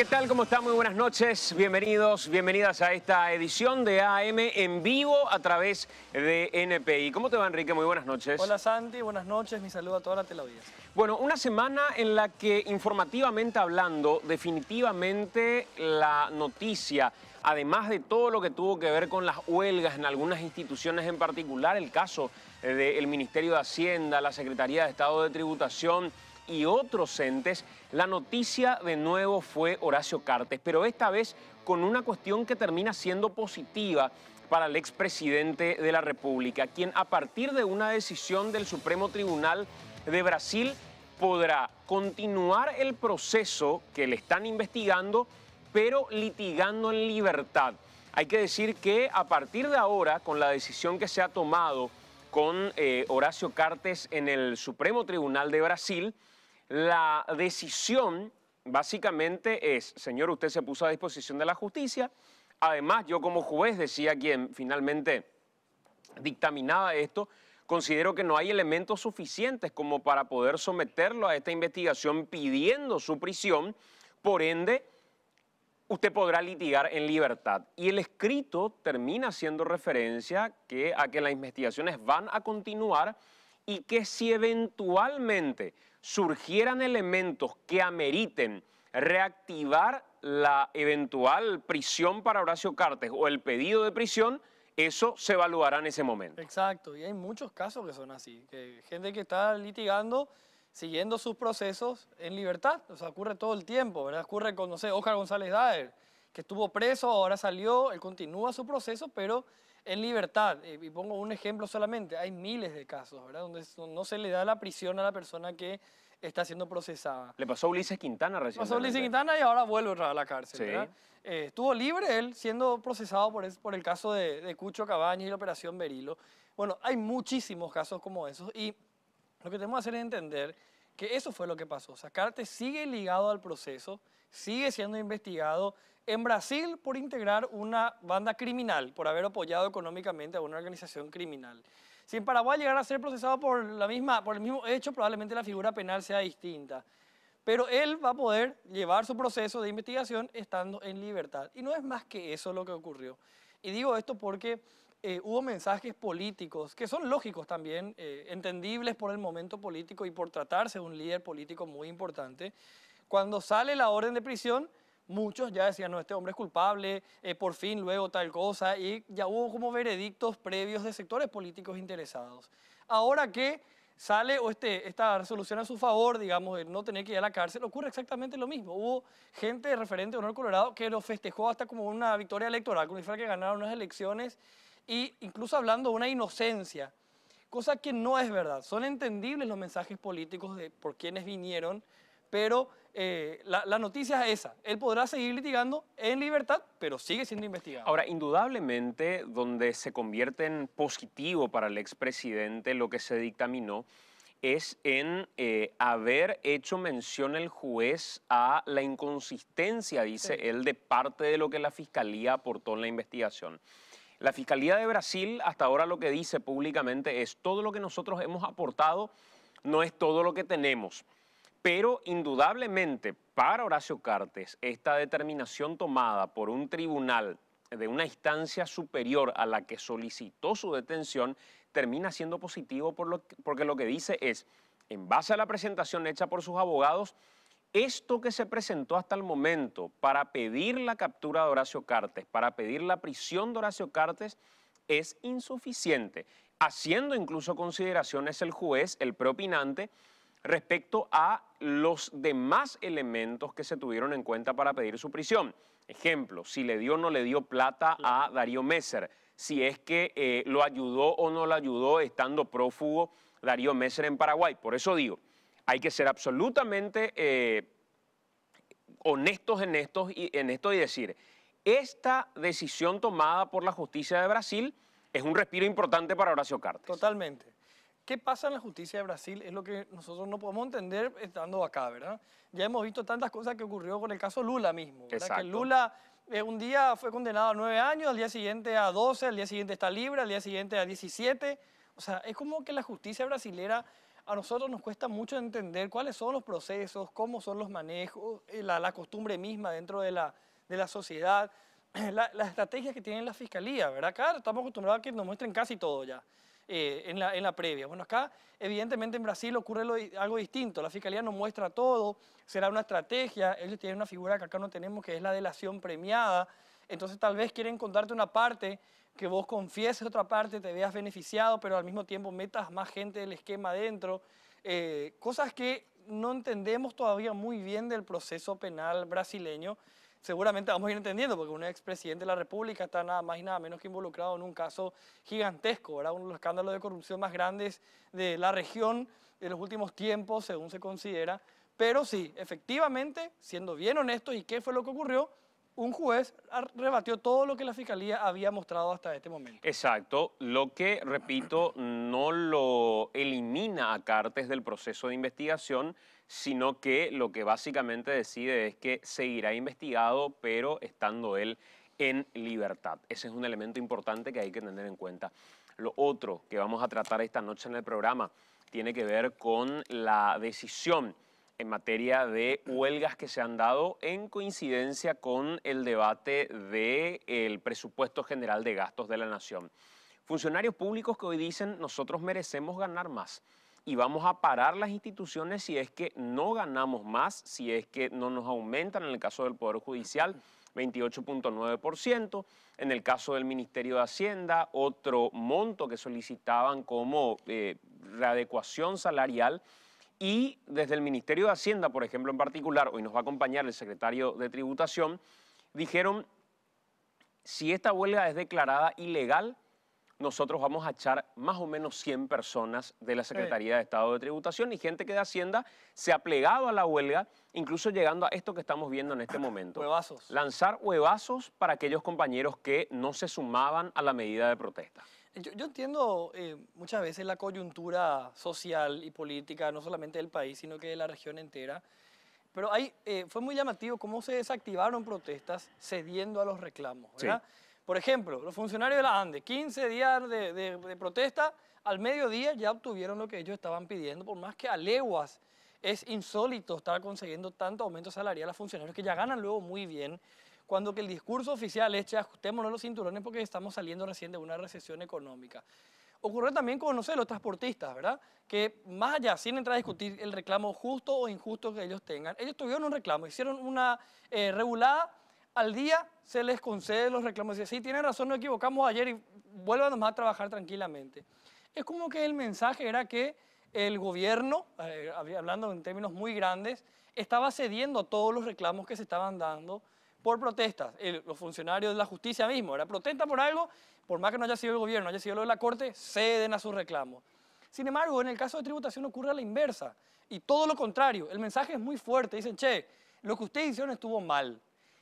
¿qué tal? ¿Cómo están? Muy buenas noches. Bienvenidos, bienvenidas a esta edición de AM en vivo a través de NPI. ¿Cómo te va, Enrique? Muy buenas noches. Hola, Santi. Buenas noches. Mi saludo a toda la teleaudiencia. Bueno, una semana en la que, informativamente hablando, definitivamente la noticia además de todo lo que tuvo que ver con las huelgas en algunas instituciones en particular, el caso eh, del Ministerio de Hacienda, la Secretaría de Estado de Tributación, y otros entes, la noticia de nuevo fue Horacio Cartes, pero esta vez con una cuestión que termina siendo positiva para el expresidente de la República, quien a partir de una decisión del Supremo Tribunal de Brasil podrá continuar el proceso que le están investigando, pero litigando en libertad. Hay que decir que a partir de ahora, con la decisión que se ha tomado con eh, Horacio Cartes en el Supremo Tribunal de Brasil, la decisión básicamente es, señor, usted se puso a disposición de la justicia. Además, yo como juez, decía quien finalmente dictaminaba esto, considero que no hay elementos suficientes como para poder someterlo a esta investigación pidiendo su prisión. Por ende, usted podrá litigar en libertad. Y el escrito termina haciendo referencia que, a que las investigaciones van a continuar y que si eventualmente surgieran elementos que ameriten reactivar la eventual prisión para Horacio Cartes o el pedido de prisión, eso se evaluará en ese momento. Exacto, y hay muchos casos que son así, que gente que está litigando, siguiendo sus procesos en libertad, o sea, ocurre todo el tiempo, ¿verdad? Ocurre con, no sé, Oscar González Daer, que estuvo preso, ahora salió, él continúa su proceso, pero en libertad. Eh, y pongo un ejemplo solamente, hay miles de casos, ¿verdad? Donde no se le da la prisión a la persona que está siendo procesada. Le pasó a Ulises Quintana recién. Pasó a Ulises Quintana y ahora vuelve a la cárcel. Eh, estuvo libre él siendo procesado por, el caso de, Cucho Cabañas y la operación Berilo. Bueno, hay muchísimos casos como esos y lo que tenemos que hacer es entender que eso fue lo que pasó. Sacarte sigue ligado al proceso, sigue siendo investigado, en Brasil por integrar una banda criminal, por haber apoyado económicamente a una organización criminal. Si en Paraguay llegara a ser procesado por, la misma, por el mismo hecho, probablemente la figura penal sea distinta. Pero él va a poder llevar su proceso de investigación estando en libertad. Y no es más que eso lo que ocurrió. Y digo esto porque eh, hubo mensajes políticos, que son lógicos también, eh, entendibles por el momento político y por tratarse de un líder político muy importante. Cuando sale la orden de prisión, muchos ya decían, no, este hombre es culpable, eh, por fin, luego tal cosa, y ya hubo como veredictos previos de sectores políticos interesados. Ahora que sale o este, esta resolución a su favor, digamos, de no tener que ir a la cárcel, ocurre exactamente lo mismo. Hubo gente de referente de Honor Colorado que lo festejó hasta como una victoria electoral, como si fuera que ganaron unas elecciones, e incluso hablando de una inocencia, cosa que no es verdad. Son entendibles los mensajes políticos de por quienes vinieron, pero eh, la, noticia es esa. Él podrá seguir litigando en libertad, pero sigue siendo investigado. Ahora, indudablemente, donde se convierte en positivo para el expresidente lo que se dictaminó es en eh, haber hecho mención el juez a la inconsistencia, dice él, de parte de lo que la fiscalía aportó en la investigación. La Fiscalía de Brasil hasta ahora lo que dice públicamente es todo lo que nosotros hemos aportado no es todo lo que tenemos. Pero indudablemente para Horacio Cartes, esta determinación tomada por un tribunal de una instancia superior a la que solicitó su detención termina siendo positivo porque lo que dice es, en base a la presentación hecha por sus abogados, esto que se presentó hasta el momento para pedir la captura de Horacio Cartes, para pedir la prisión de Horacio Cartes, es insuficiente, haciendo incluso consideraciones el juez, el propinante, respecto a los demás elementos que se tuvieron en cuenta para pedir su prisión. Ejemplo, si le dio o no le dio plata a Darío Messer, si es que eh, lo ayudó o no lo ayudó estando prófugo Darío Messer en Paraguay. Por eso digo, hay que ser absolutamente eh, honestos en, en esto y decir, esta decisión tomada por la justicia de Brasil es un respiro importante para Horacio Cartes. Totalmente. ¿Qué pasa en la justicia de Brasil? Es lo que nosotros no podemos entender estando acá, ¿verdad? Ya hemos visto tantas cosas que ocurrió con el caso Lula mismo, ¿verdad? Que Lula eh, un día fue condenado a nueve años, al día siguiente a doce, al día siguiente está libre, al día siguiente a diecisiete. O sea, es como que la justicia brasilera a nosotros nos cuesta mucho entender cuáles son los procesos, cómo son los manejos, eh, la, costumbre misma dentro de la, de la sociedad, la, las estrategias que tiene la fiscalía, ¿verdad? Acá estamos acostumbrados a que nos muestren casi todo ya. Eh, en, la, previa. Bueno, acá evidentemente en Brasil ocurre algo distinto. La fiscalía nos muestra todo, será una estrategia. Ellos tienen una figura que acá no tenemos, que es la delación premiada. Entonces tal vez quieren contarte una parte que vos confieses otra parte, te veas beneficiado, pero al mismo tiempo metas más gente del esquema dentro. Eh, cosas que no entendemos todavía muy bien del proceso penal brasileño seguramente vamos a ir entendiendo, porque un expresidente de la República está nada más y nada menos que involucrado en un caso gigantesco, Era uno de los escándalos de corrupción más grandes de la región en los últimos tiempos, según se considera. Pero sí, efectivamente, siendo bien honestos, ¿y qué fue lo que ocurrió? un juez rebatió todo lo que la fiscalía había mostrado hasta este momento. Exacto, lo que, repito, no lo elimina a Cartes del proceso de investigación, sino que lo que básicamente decide es que seguirá investigado, pero estando él en libertad. Ese es un elemento importante que hay que tener en cuenta. Lo otro que vamos a tratar esta noche en el programa tiene que ver con la decisión en materia de huelgas que se han dado en coincidencia con el debate del presupuesto general de gastos de la nación. Funcionarios públicos que hoy dicen nosotros merecemos ganar más y vamos a parar las instituciones si es que no ganamos más, si es que no nos aumentan en el caso del Poder Judicial. 28.9%. En el caso del Ministerio de Hacienda, otro monto que solicitaban como eh, readecuación salarial. Y desde el Ministerio de Hacienda, por ejemplo, en particular, hoy nos va a acompañar el secretario de Tributación, dijeron, si esta huelga es declarada ilegal, nosotros vamos a echar más o menos 100 personas de la Secretaría de Estado de Tributación y gente que de Hacienda se ha plegado a la huelga, incluso llegando a esto que estamos viendo en este momento. Huevazos. Lanzar huevazos para aquellos compañeros que no se sumaban a la medida de protesta. Yo, entiendo eh, muchas veces la coyuntura social y política, no solamente del país, sino que de la región entera. Pero ahí eh, fue muy llamativo cómo se desactivaron protestas cediendo a los reclamos, ¿verdad? Por ejemplo, los funcionarios de la ANDE, 15 días de, protesta, al mediodía ya obtuvieron lo que ellos estaban pidiendo, por más que a leguas es insólito estar consiguiendo tanto aumento salarial a funcionarios que ya ganan luego muy bien, cuando que el discurso oficial es, ajustémonos los cinturones porque estamos saliendo recién de una recesión económica. Ocurrió también con, los transportistas, ¿verdad? Que más allá, sin entrar a discutir el reclamo justo o injusto que ellos tengan, ellos tuvieron un reclamo, hicieron una eh, regulada al día se les concede los reclamos. Si sí, tienen razón, no equivocamos ayer y vuelvan a trabajar tranquilamente. Es como que el mensaje era que el gobierno, eh, hablando en términos muy grandes, estaba cediendo a todos los reclamos que se estaban dando por protestas. los funcionarios de la justicia mismo, era protesta por algo, por más que no haya sido el gobierno, haya sido lo de la corte, ceden a sus reclamos. Sin embargo, en el caso de tributación ocurre a la inversa y todo lo contrario. El mensaje es muy fuerte. Dicen, che, lo que ustedes hicieron estuvo mal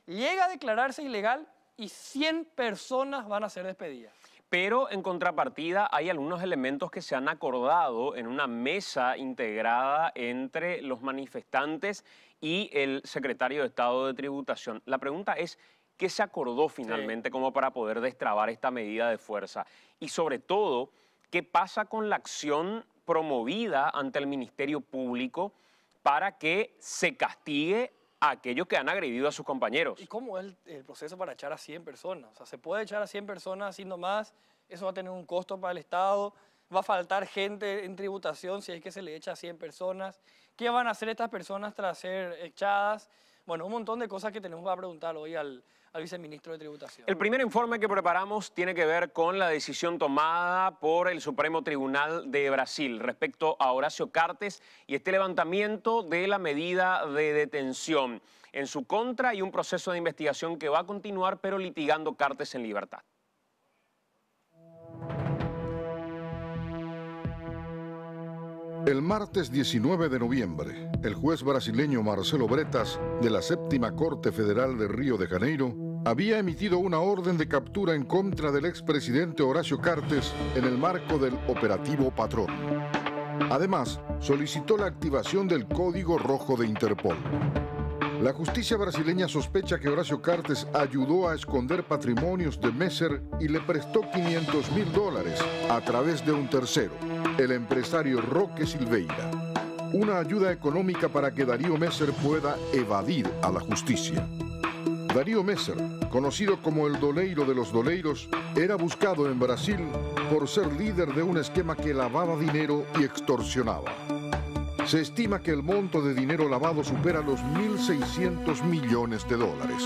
llega a declararse ilegal y 100 personas van a ser despedidas. Pero en contrapartida hay algunos elementos que se han acordado en una mesa integrada entre los manifestantes y el secretario de Estado de Tributación. La pregunta es, ¿qué se acordó finalmente como para poder destrabar esta medida de fuerza? Y sobre todo, ¿qué pasa con la acción promovida ante el Ministerio Público para que se castigue a aquellos que han agredido a sus compañeros. ¿Y cómo es el, proceso para echar a 100 personas? O sea, ¿se puede echar a 100 personas haciendo más? ¿Eso va a tener un costo para el Estado? ¿Va a faltar gente en tributación si es que se le echa a 100 personas? ¿Qué van a hacer estas personas tras ser echadas? Bueno, un montón de cosas que tenemos que preguntar hoy al al viceministro de Tributación. El primer informe que preparamos tiene que ver con la decisión tomada por el Supremo Tribunal de Brasil respecto a Horacio Cartes y este levantamiento de la medida de detención. En su contra y un proceso de investigación que va a continuar, pero litigando Cartes en libertad. El martes 19 de noviembre, el juez brasileño Marcelo Bretas, de la Séptima Corte Federal de Río de Janeiro, había emitido una orden de captura en contra del expresidente Horacio Cartes en el marco del operativo Patrón. Además, solicitó la activación del Código Rojo de Interpol. La justicia brasileña sospecha que Horacio Cartes ayudó a esconder patrimonios de Messer y le prestó 500 mil dólares a través de un tercero, el empresario Roque Silveira. Una ayuda económica para que Darío Messer pueda evadir a la justicia. Darío Messer, conocido como el doleiro de los doleiros, era buscado en Brasil por ser líder de un esquema que lavaba dinero y extorsionaba. Se estima que el monto de dinero lavado supera los 1.600 millones de dólares.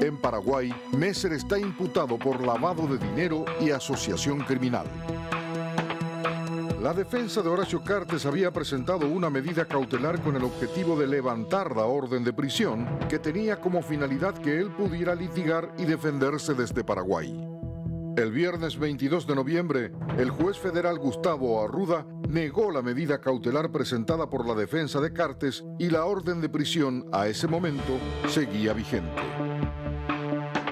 En Paraguay, Messer está imputado por lavado de dinero y asociación criminal. La defensa de Horacio Cartes había presentado una medida cautelar con el objetivo de levantar la orden de prisión que tenía como finalidad que él pudiera litigar y defenderse desde Paraguay. El viernes 22 de noviembre, el juez federal Gustavo Arruda negó la medida cautelar presentada por la defensa de Cartes y la orden de prisión a ese momento seguía vigente.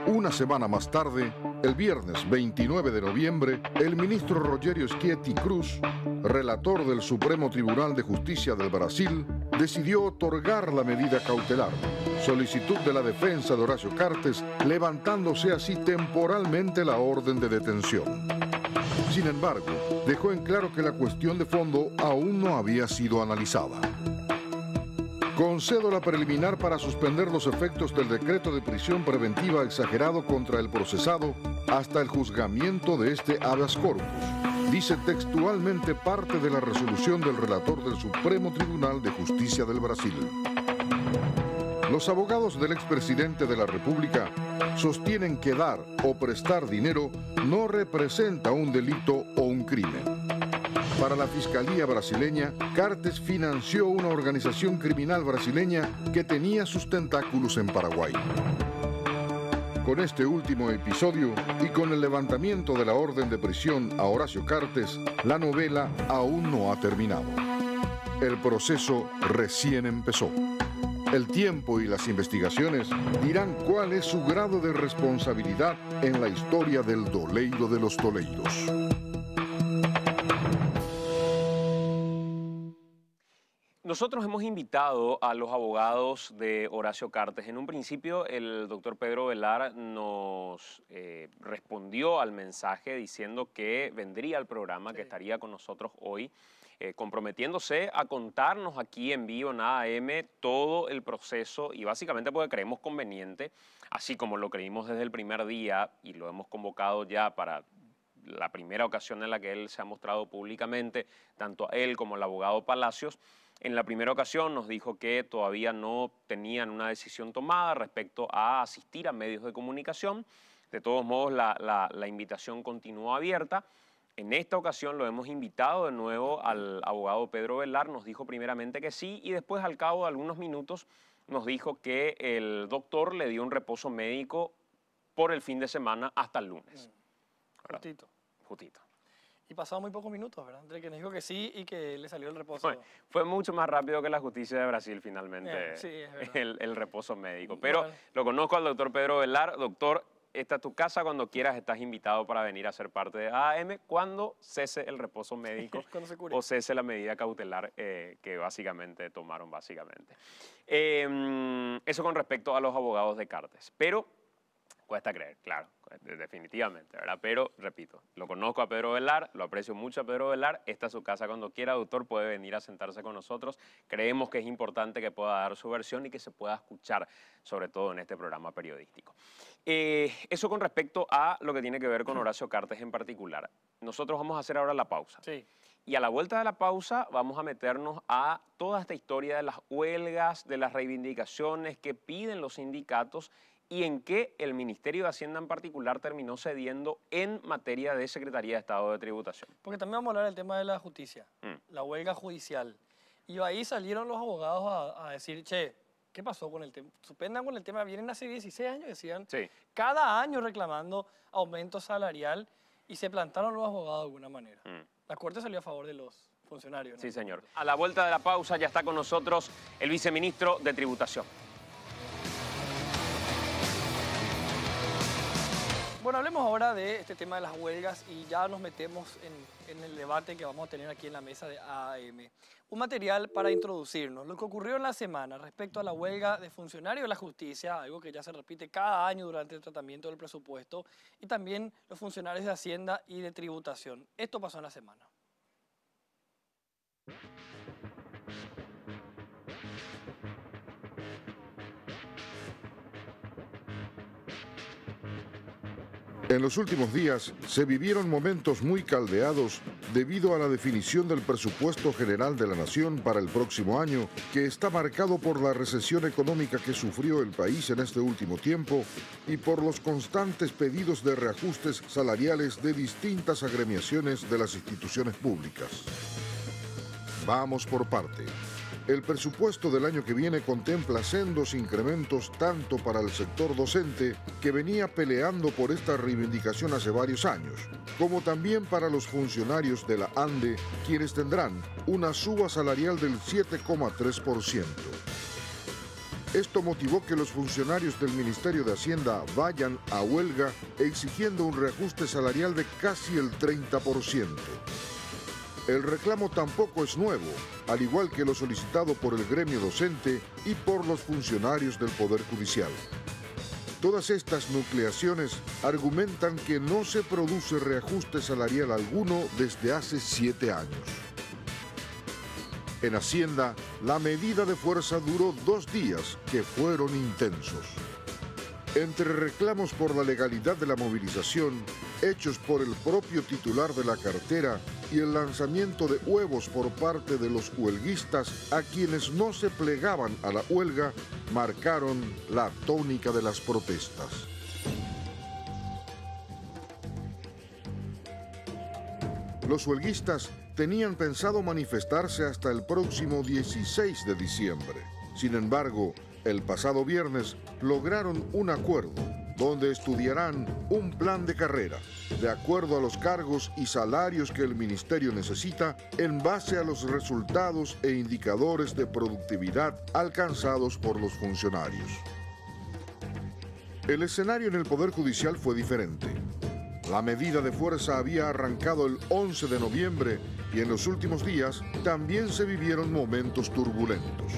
Una semana más tarde, el viernes 29 de noviembre, el ministro Rogerio Schietti Cruz, relator del Supremo Tribunal de Justicia del Brasil, decidió otorgar la medida cautelar, solicitud de la defensa de Horacio Cartes, levantándose así temporalmente la orden de detención. Sin embargo, dejó en claro que la cuestión de fondo aún no había sido analizada. Concedo la preliminar para suspender los efectos del decreto de prisión preventiva exagerado contra el procesado hasta el juzgamiento de este habeas corpus dice textualmente parte de la resolución del relator del Supremo Tribunal de Justicia del Brasil. Los abogados del expresidente de la República sostienen que dar o prestar dinero no representa un delito o un crimen. Para la Fiscalía brasileña, Cartes financió una organización criminal brasileña que tenía sus tentáculos en Paraguay con este último episodio y con el levantamiento de la orden de prisión a Horacio Cartes, la novela aún no ha terminado. El proceso recién empezó. El tiempo y las investigaciones dirán cuál es su grado de responsabilidad en la historia del doleido de los doleidos. Nosotros hemos invitado a los abogados de Horacio Cartes. En un principio, el doctor Pedro Velar nos eh, respondió al mensaje diciendo que vendría al programa, que estaría con nosotros hoy, eh, comprometiéndose a contarnos aquí en vivo en AAM todo el proceso y básicamente porque creemos conveniente, así como lo creímos desde el primer día y lo hemos convocado ya para la primera ocasión en la que él se ha mostrado públicamente, tanto a él como al abogado Palacios, en la primera ocasión nos dijo que todavía no tenían una decisión tomada respecto a asistir a medios de comunicación. De todos modos, la, invitación continuó abierta. En esta ocasión lo hemos invitado de nuevo al abogado Pedro Velar, nos dijo primeramente que sí y después al cabo de algunos minutos nos dijo que el doctor le dio un reposo médico por el fin de semana hasta el lunes. Mm. Justito. Justito. Y pasaba muy pocos minutos, ¿verdad? Entre que nos dijo que sí y que le salió el reposo. fue mucho más rápido que la justicia de Brasil, finalmente, eh, el, reposo médico. Pero lo conozco al doctor Pedro Velar. Doctor, está es tu casa. Cuando quieras, estás invitado para venir a ser parte de AM cuando cese el reposo médico o cese la medida cautelar eh, que básicamente tomaron, básicamente. Em, eso con respecto a los abogados de Cartes. Pero cuesta creer, claro, definitivamente, ¿verdad? Pero, repito, lo conozco a Pedro Velar, lo aprecio mucho a Pedro Velar, está su casa cuando quiera, doctor, puede venir a sentarse con nosotros. Creemos que es importante que pueda dar su versión y que se pueda escuchar, sobre todo en este programa periodístico. Eh, eso con respecto a lo que tiene que ver con Horacio Cartes en particular. Nosotros vamos a hacer ahora la pausa. Sí. Y a la vuelta de la pausa vamos a meternos a toda esta historia de las huelgas, de las reivindicaciones que piden los sindicatos y en qué el Ministerio de Hacienda en particular terminó cediendo en materia de Secretaría de Estado de Tributación. Porque también vamos a hablar del tema de la justicia, mm. la huelga judicial. Y ahí salieron los abogados a, decir, che, ¿qué pasó con el tema? Suspendan con el tema, vienen hace 16 años, decían, cada año reclamando aumento salarial y se plantaron los abogados de alguna manera. Mm. La Corte salió a favor de los funcionarios. Sí, señor. A la vuelta de la pausa ya está con nosotros el viceministro de Tributación. Bueno, hablemos ahora de este tema de las huelgas y ya nos metemos en, el debate que vamos a tener aquí en la mesa de AAM. Un material para introducirnos, lo que ocurrió en la semana respecto a la huelga de funcionarios de la justicia, algo que ya se repite cada año durante el tratamiento del presupuesto, y también los funcionarios de Hacienda y de tributación. Esto pasó en la semana. En los últimos días se vivieron momentos muy caldeados debido a la definición del presupuesto general de la Nación para el próximo año, que está marcado por la recesión económica que sufrió el país en este último tiempo y por los constantes pedidos de reajustes salariales de distintas agremiaciones de las instituciones públicas. Vamos por parte. El presupuesto del año que viene contempla sendos incrementos tanto para el sector docente, que venía peleando por esta reivindicación hace varios años, como también para los funcionarios de la ANDE, quienes tendrán una suba salarial del 7,3%. Esto motivó que los funcionarios del Ministerio de Hacienda vayan a huelga exigiendo un reajuste salarial de casi el 30%. El reclamo tampoco es nuevo, al igual que lo solicitado por el gremio docente y por los funcionarios del Poder Judicial. Todas estas nucleaciones argumentan que no se produce reajuste salarial alguno desde hace siete años. En Hacienda, la medida de fuerza duró dos días que fueron intensos. Entre reclamos por la legalidad de la movilización, hechos por el propio titular de la cartera y el lanzamiento de huevos por parte de los huelguistas a quienes no se plegaban a la huelga, marcaron la tónica de las protestas. Los huelguistas tenían pensado manifestarse hasta el próximo 16 de diciembre. Sin embargo, el pasado viernes lograron un acuerdo donde estudiarán un plan de carrera de acuerdo a los cargos y salarios que el ministerio necesita en base a los resultados e indicadores de productividad alcanzados por los funcionarios. El escenario en el Poder Judicial fue diferente. La medida de fuerza había arrancado el 11 de noviembre y en los últimos días también se vivieron momentos turbulentos.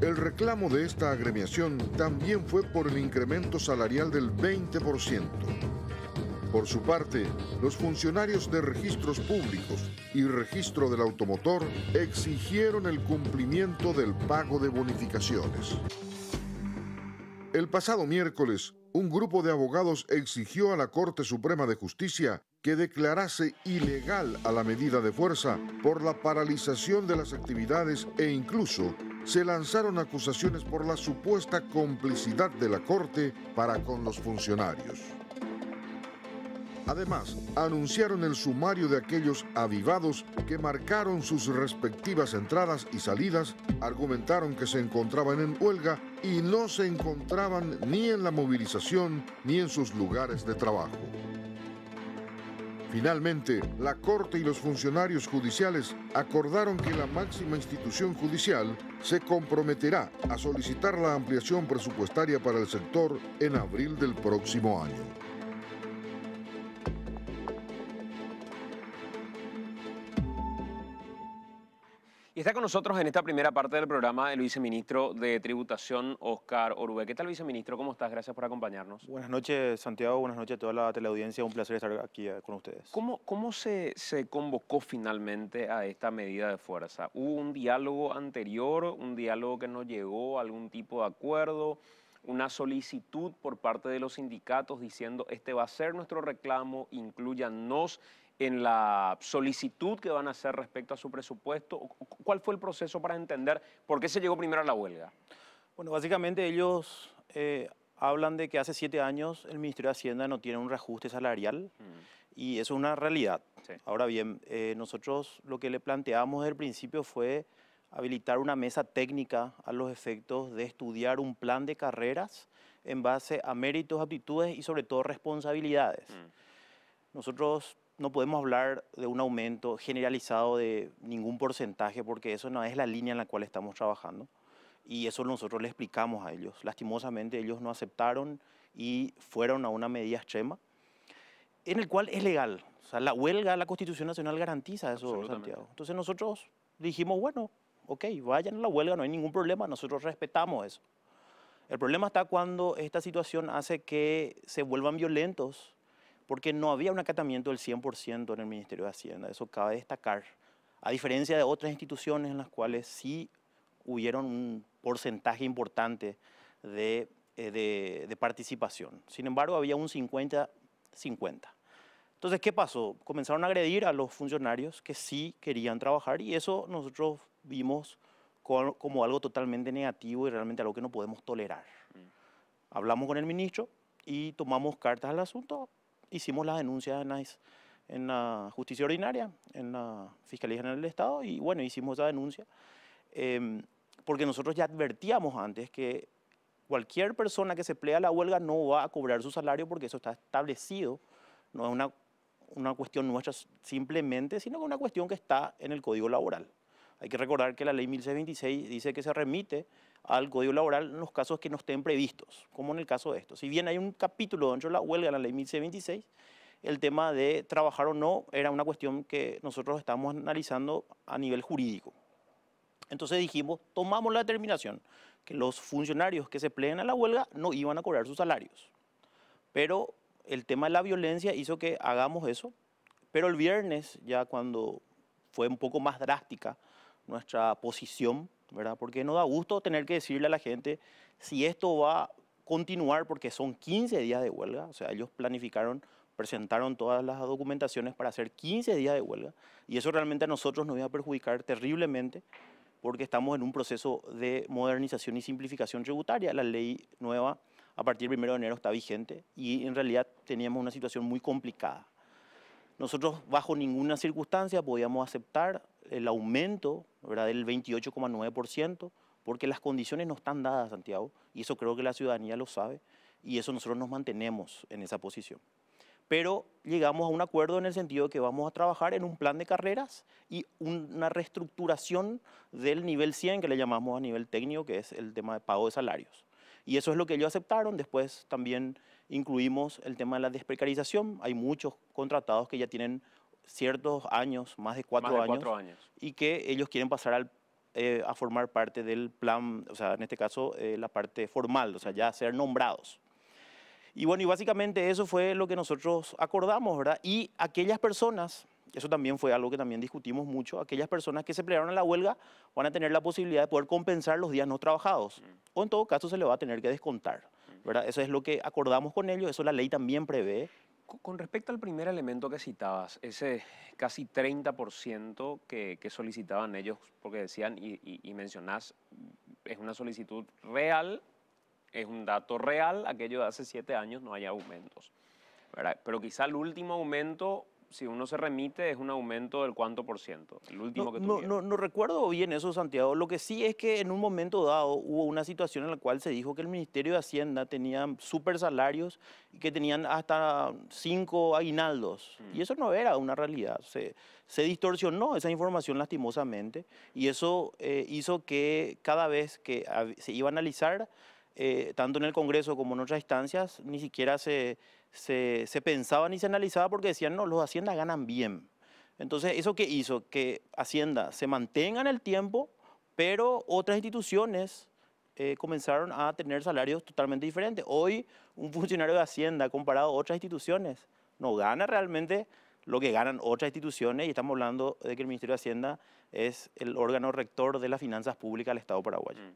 El reclamo de esta agremiación también fue por el incremento salarial del 20%. Por su parte, los funcionarios de registros públicos y registro del automotor exigieron el cumplimiento del pago de bonificaciones. El pasado miércoles, un grupo de abogados exigió a la Corte Suprema de Justicia que declarase ilegal a la medida de fuerza por la paralización de las actividades e incluso se lanzaron acusaciones por la supuesta complicidad de la Corte para con los funcionarios. Además, anunciaron el sumario de aquellos avivados que marcaron sus respectivas entradas y salidas, argumentaron que se encontraban en huelga y no se encontraban ni en la movilización ni en sus lugares de trabajo. Finalmente, la Corte y los funcionarios judiciales acordaron que la máxima institución judicial se comprometerá a solicitar la ampliación presupuestaria para el sector en abril del próximo año. Y está con nosotros en esta primera parte del programa el viceministro de Tributación, Oscar Orube. ¿Qué tal, viceministro? ¿Cómo estás? Gracias por acompañarnos. Buenas noches, Santiago. Buenas noches a toda la teleaudiencia. Un placer estar aquí eh, con ustedes. ¿Cómo, cómo se, convocó finalmente a esta medida de fuerza? ¿Hubo un diálogo anterior, un diálogo que no llegó a algún tipo de acuerdo? una solicitud por parte de los sindicatos diciendo este va a ser nuestro reclamo, incluyannos en la solicitud que van a hacer respecto a su presupuesto? ¿Cuál fue el proceso para entender por qué se llegó primero a la huelga? Bueno, básicamente ellos eh, hablan de que hace siete años el Ministerio de Hacienda no tiene un reajuste salarial mm. y eso es una realidad. Ahora bien, eh, nosotros lo que le planteamos desde el principio fue habilitar una mesa técnica a los efectos de estudiar un plan de carreras en base a méritos, aptitudes y sobre todo responsabilidades. Mm. Nosotros no podemos hablar de un aumento generalizado de ningún porcentaje porque eso no es la línea en la cual estamos trabajando y eso nosotros le explicamos a ellos. Lastimosamente ellos no aceptaron y fueron a una medida extrema en el cual es legal. O sea, la huelga, la Constitución Nacional garantiza eso, Santiago. Entonces nosotros dijimos, bueno, ok, vayan a la huelga, no hay ningún problema, nosotros respetamos eso. El problema está cuando esta situación hace que se vuelvan violentos porque no había un acatamiento del 100% en el Ministerio de Hacienda, eso cabe destacar, a diferencia de otras instituciones en las cuales sí hubieron un porcentaje importante de, eh, participación. Sin embargo, había un 50-50. Entonces, ¿qué pasó? Comenzaron a agredir a los funcionarios que sí querían trabajar y eso nosotros vimos como algo totalmente negativo y realmente algo que no podemos tolerar. Mm. Hablamos con el ministro y tomamos cartas al asunto, hicimos la denuncia en la, en la justicia ordinaria, en la Fiscalía General del Estado, y bueno, hicimos esa denuncia, em, porque nosotros ya advertíamos antes que cualquier persona que se plea a la huelga no va a cobrar su salario porque eso está establecido, no es una, una cuestión nuestra simplemente, sino que es una cuestión que está en el Código Laboral. Hay que recordar que la ley 1626 dice que se remite al Código Laboral en los casos que no estén previstos, como en el caso de esto. Si bien hay un capítulo dentro de la huelga la ley 1026, el tema de trabajar o no era una cuestión que nosotros estábamos analizando a nivel jurídico. Entonces dijimos, tomamos la determinación que los funcionarios que se pleen a la huelga no iban a cobrar sus salarios. Pero el tema de la violencia hizo que hagamos eso. Pero el viernes, ya cuando fue un poco más drástica nuestra posición, ¿verdad? Porque no da gusto tener que decirle a la gente si esto va a continuar porque son 15 días de huelga, o sea, ellos planificaron, presentaron todas las documentaciones para hacer 15 días de huelga y eso realmente a nosotros nos iba a perjudicar terriblemente porque estamos en un proceso de modernización y simplificación tributaria. La ley nueva a partir del 1 de enero está vigente y en realidad teníamos una situación muy complicada. Nosotros bajo ninguna circunstancia podíamos aceptar el aumento ¿verdad? del 28,9%, porque las condiciones no están dadas, Santiago, y eso creo que la ciudadanía lo sabe, y eso nosotros nos mantenemos en esa posición. Pero llegamos a un acuerdo en el sentido de que vamos a trabajar en un plan de carreras y una reestructuración del nivel 100, que le llamamos a nivel técnico, que es el tema de pago de salarios. Y eso es lo que ellos aceptaron. Después también incluimos el tema de la desprecarización. Hay muchos contratados que ya tienen ciertos años, más de cuatro, años, y que ellos quieren pasar eh, a formar parte del plan, o sea, en este caso, eh, la parte formal, o sea, ya ser nombrados. Y bueno, y básicamente eso fue lo que nosotros acordamos, ¿verdad? Y aquellas personas, eso también fue algo que también discutimos mucho, aquellas personas que se plegaron a la huelga van a tener la posibilidad de poder compensar los días no trabajados, mm. o en todo caso se le va a tener que descontar, ¿verdad? Eso es lo que acordamos con ellos, eso la ley también prevé con respecto al primer elemento que citabas, ese casi 30% que, solicitaban ellos, porque decían y, y, mencionás, es una solicitud real, es un dato real, aquello de hace siete años no hay aumentos. Pero quizá el último aumento si uno se remite, es un aumento del cuánto por ciento, el último que tuvieron. No, recuerdo bien eso, Santiago. Lo que sí es que en un momento dado hubo una situación en la cual se dijo que el Ministerio de Hacienda tenía super salarios y que tenían hasta cinco aguinaldos. Mm. Y eso no era una realidad. Se, se distorsionó esa información lastimosamente y eso eh, hizo que cada vez que se iba a analizar, eh, tanto en el Congreso como en otras instancias, ni siquiera se se, pensaban y se analizaba porque decían, no, los Hacienda ganan bien. Entonces, ¿eso qué hizo? Que Hacienda se mantenga en el tiempo, pero otras instituciones eh, comenzaron a tener salarios totalmente diferentes. Hoy, un funcionario de Hacienda, comparado a otras instituciones, no gana realmente lo que ganan otras instituciones, y estamos hablando de que el Ministerio de Hacienda es el órgano rector de las finanzas públicas del Estado paraguayo. Mm.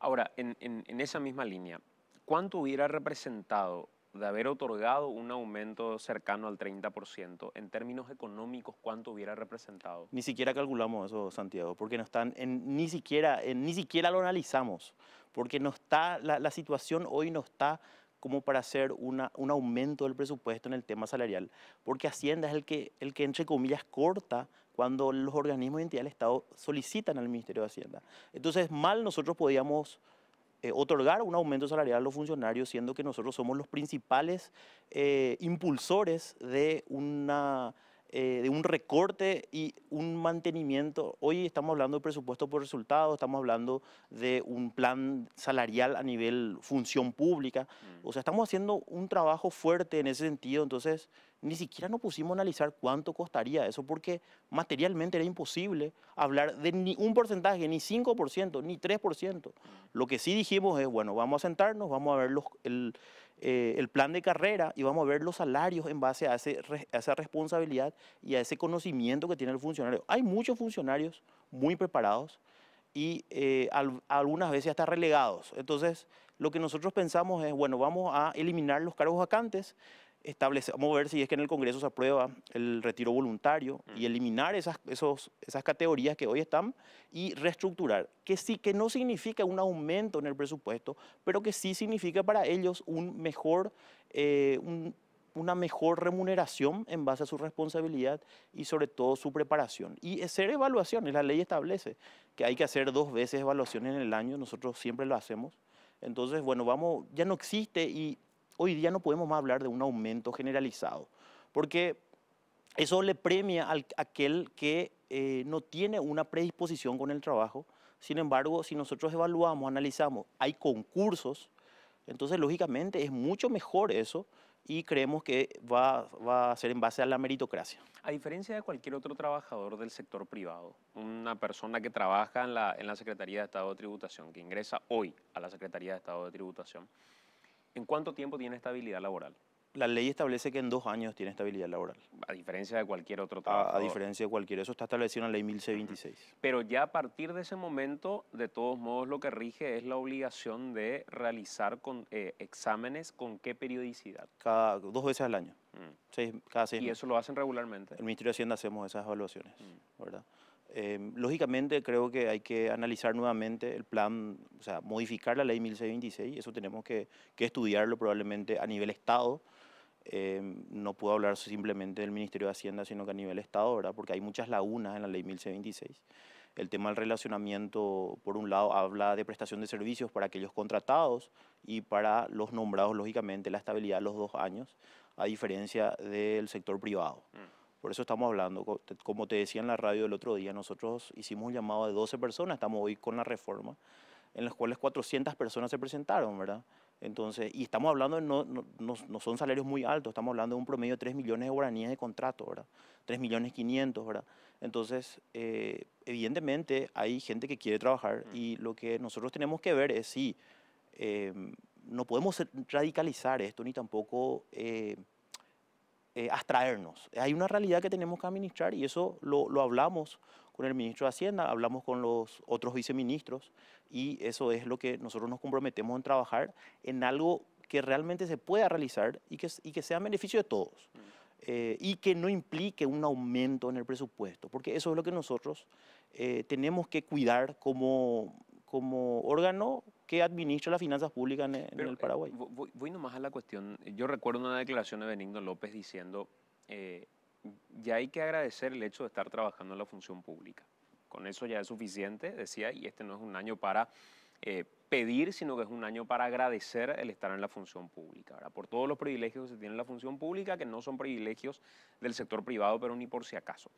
Ahora, en esa misma línea, ¿cuánto hubiera representado de haber otorgado un aumento cercano al 30%, en términos económicos, ¿cuánto hubiera representado? Ni siquiera calculamos eso, Santiago, porque no están, en, ni, siquiera, ni siquiera lo analizamos, porque no está, la, situación hoy no está como para hacer una, un aumento del presupuesto en el tema salarial, porque Hacienda es el que, el que entre comillas, corta cuando los organismos de identidad del Estado solicitan al Ministerio de Hacienda. Entonces, mal nosotros podíamos eh, otorgar un aumento salarial a los funcionarios, siendo que nosotros somos los principales eh, impulsores de una eh, de un recorte y un mantenimiento. Hoy estamos hablando de presupuesto por resultados, estamos hablando de un plan salarial a nivel función pública. Mm. O sea, estamos haciendo un trabajo fuerte en ese sentido. Entonces, ni siquiera nos pusimos a analizar cuánto costaría eso, porque materialmente era imposible hablar de ni un porcentaje, ni 5%, ni 3%. Mm. Lo que sí dijimos es, bueno, vamos a sentarnos, vamos a ver los, el, eh, el plan de carrera y vamos a ver los salarios en base a, esa responsabilidad y a ese conocimiento que tiene el funcionario. Hay muchos funcionarios muy preparados y eh, algunas veces hasta relegados. Entonces, lo que nosotros pensamos es, bueno, vamos a eliminar los cargos vacantes, establece vamos a ver si es que en el Congreso se aprueba el retiro voluntario y mm. eliminar esas, esos, esas categorías que hoy están y reestructurar, que sí que no significa un aumento en el presupuesto, pero que sí significa para ellos un mejor, eh, un, una mejor remuneración en base a su responsabilidad y sobre todo su preparación. Y hacer evaluaciones, la ley establece que hay que hacer dos veces evaluaciones en el año, nosotros siempre lo hacemos. Entonces, bueno, vamos, ya no existe y hoy día no podemos más hablar de un aumento generalizado, porque eso le premia a aquel que eh, no tiene una predisposición con el trabajo. Sin embargo, si nosotros evaluamos, analizamos, hay concursos, entonces lógicamente es mucho mejor eso y creemos que va, a ser en base a la meritocracia. A diferencia de cualquier otro trabajador del sector privado, una persona que trabaja en la Secretaría de Estado de Tributación, que ingresa hoy a la Secretaría de Estado de Tributación, ¿En cuánto tiempo tiene estabilidad laboral? La ley establece que en dos años tiene estabilidad laboral. A diferencia de cualquier otro trabajo. A, diferencia de cualquier, eso está establecido en la ley 1626. Pero ya a partir de ese momento, de todos modos, lo que rige es la obligación de realizar eh, exámenes con qué periodicidad. Cada, dos veces al año, mm. seis, cada seis ¿Y eso lo hacen regularmente? El Ministerio de Hacienda hacemos esas evaluaciones, mm. ¿verdad? Em, lógicamente creo que hay que analizar nuevamente el plan, o sea, modificar la ley 1626, eso tenemos que, estudiarlo probablemente a nivel Estado. Em, no puedo hablar simplemente del Ministerio de Hacienda, sino que a nivel Estado, ¿verdad? porque hay muchas lagunas en la ley 1626. El tema del relacionamiento, por un lado, habla de prestación de servicios para aquellos contratados y para los nombrados, lógicamente, la estabilidad de los dos años, a diferencia del sector privado. Mm. Por eso estamos hablando, como te decía en la radio el otro día, nosotros hicimos un llamado de 12 personas, estamos hoy con la reforma, en las cuales 400 personas se presentaron, ¿verdad? Entonces, y estamos hablando, no, no, son salarios muy altos, estamos hablando de un promedio de 3 millones de guaraníes de contrato, ¿verdad? 3 millones 500, ¿verdad? Entonces, eh, evidentemente hay gente que quiere trabajar mm. y lo que nosotros tenemos que ver es si eh, no podemos radicalizar esto ni tampoco... Eh, eh, Hay una realidad que tenemos que administrar y eso lo, lo, hablamos con el ministro de Hacienda, hablamos con los otros viceministros y eso es lo que nosotros nos comprometemos en trabajar en algo que realmente se pueda realizar y que, y que sea en beneficio de todos. Mm. Eh, y que no implique un aumento en el presupuesto, porque eso es lo que nosotros eh, tenemos que cuidar como, como órgano que administra las finanzas públicas en, el eh, Paraguay. voy, nomás a la cuestión. Yo recuerdo una declaración de Benigno López diciendo, eh, ya hay que agradecer el hecho de estar trabajando en la función pública. Con eso ya es suficiente, decía, y este no es un año para eh, pedir, sino que es un año para agradecer el estar en la función pública, por todos los privilegios que se tienen en la función pública, que no son privilegios del sector privado, pero ni por si acaso.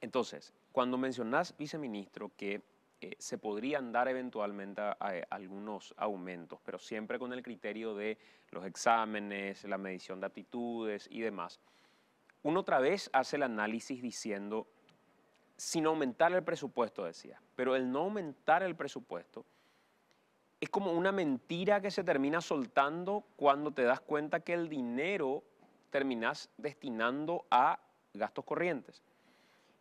Entonces, cuando mencionás, viceministro, que eh, se podrían dar eventualmente eh, algunos aumentos, pero siempre con el criterio de los exámenes, la medición de aptitudes y demás. Uno otra vez hace el análisis diciendo, sin aumentar el presupuesto, decía, pero el no aumentar el presupuesto es como una mentira que se termina soltando cuando te das cuenta que el dinero terminas destinando a gastos corrientes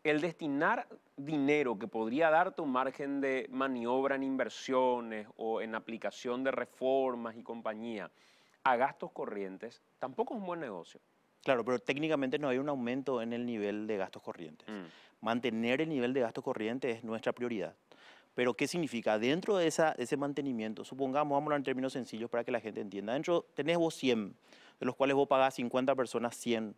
el destinar dinero que podría darte un margen de maniobra en inversiones o en aplicación de reformas y compañía a gastos corrientes tampoco es un buen negocio. Claro, pero técnicamente no hay un aumento en el nivel de gastos corrientes. Mm. Mantener el nivel de gastos corrientes es nuestra prioridad. Pero ¿qué significa? Dentro de esa, ese mantenimiento, supongamos, vamos a en términos sencillos para que la gente entienda, dentro tenés vos 100, de los cuales vos pagás 50 personas 100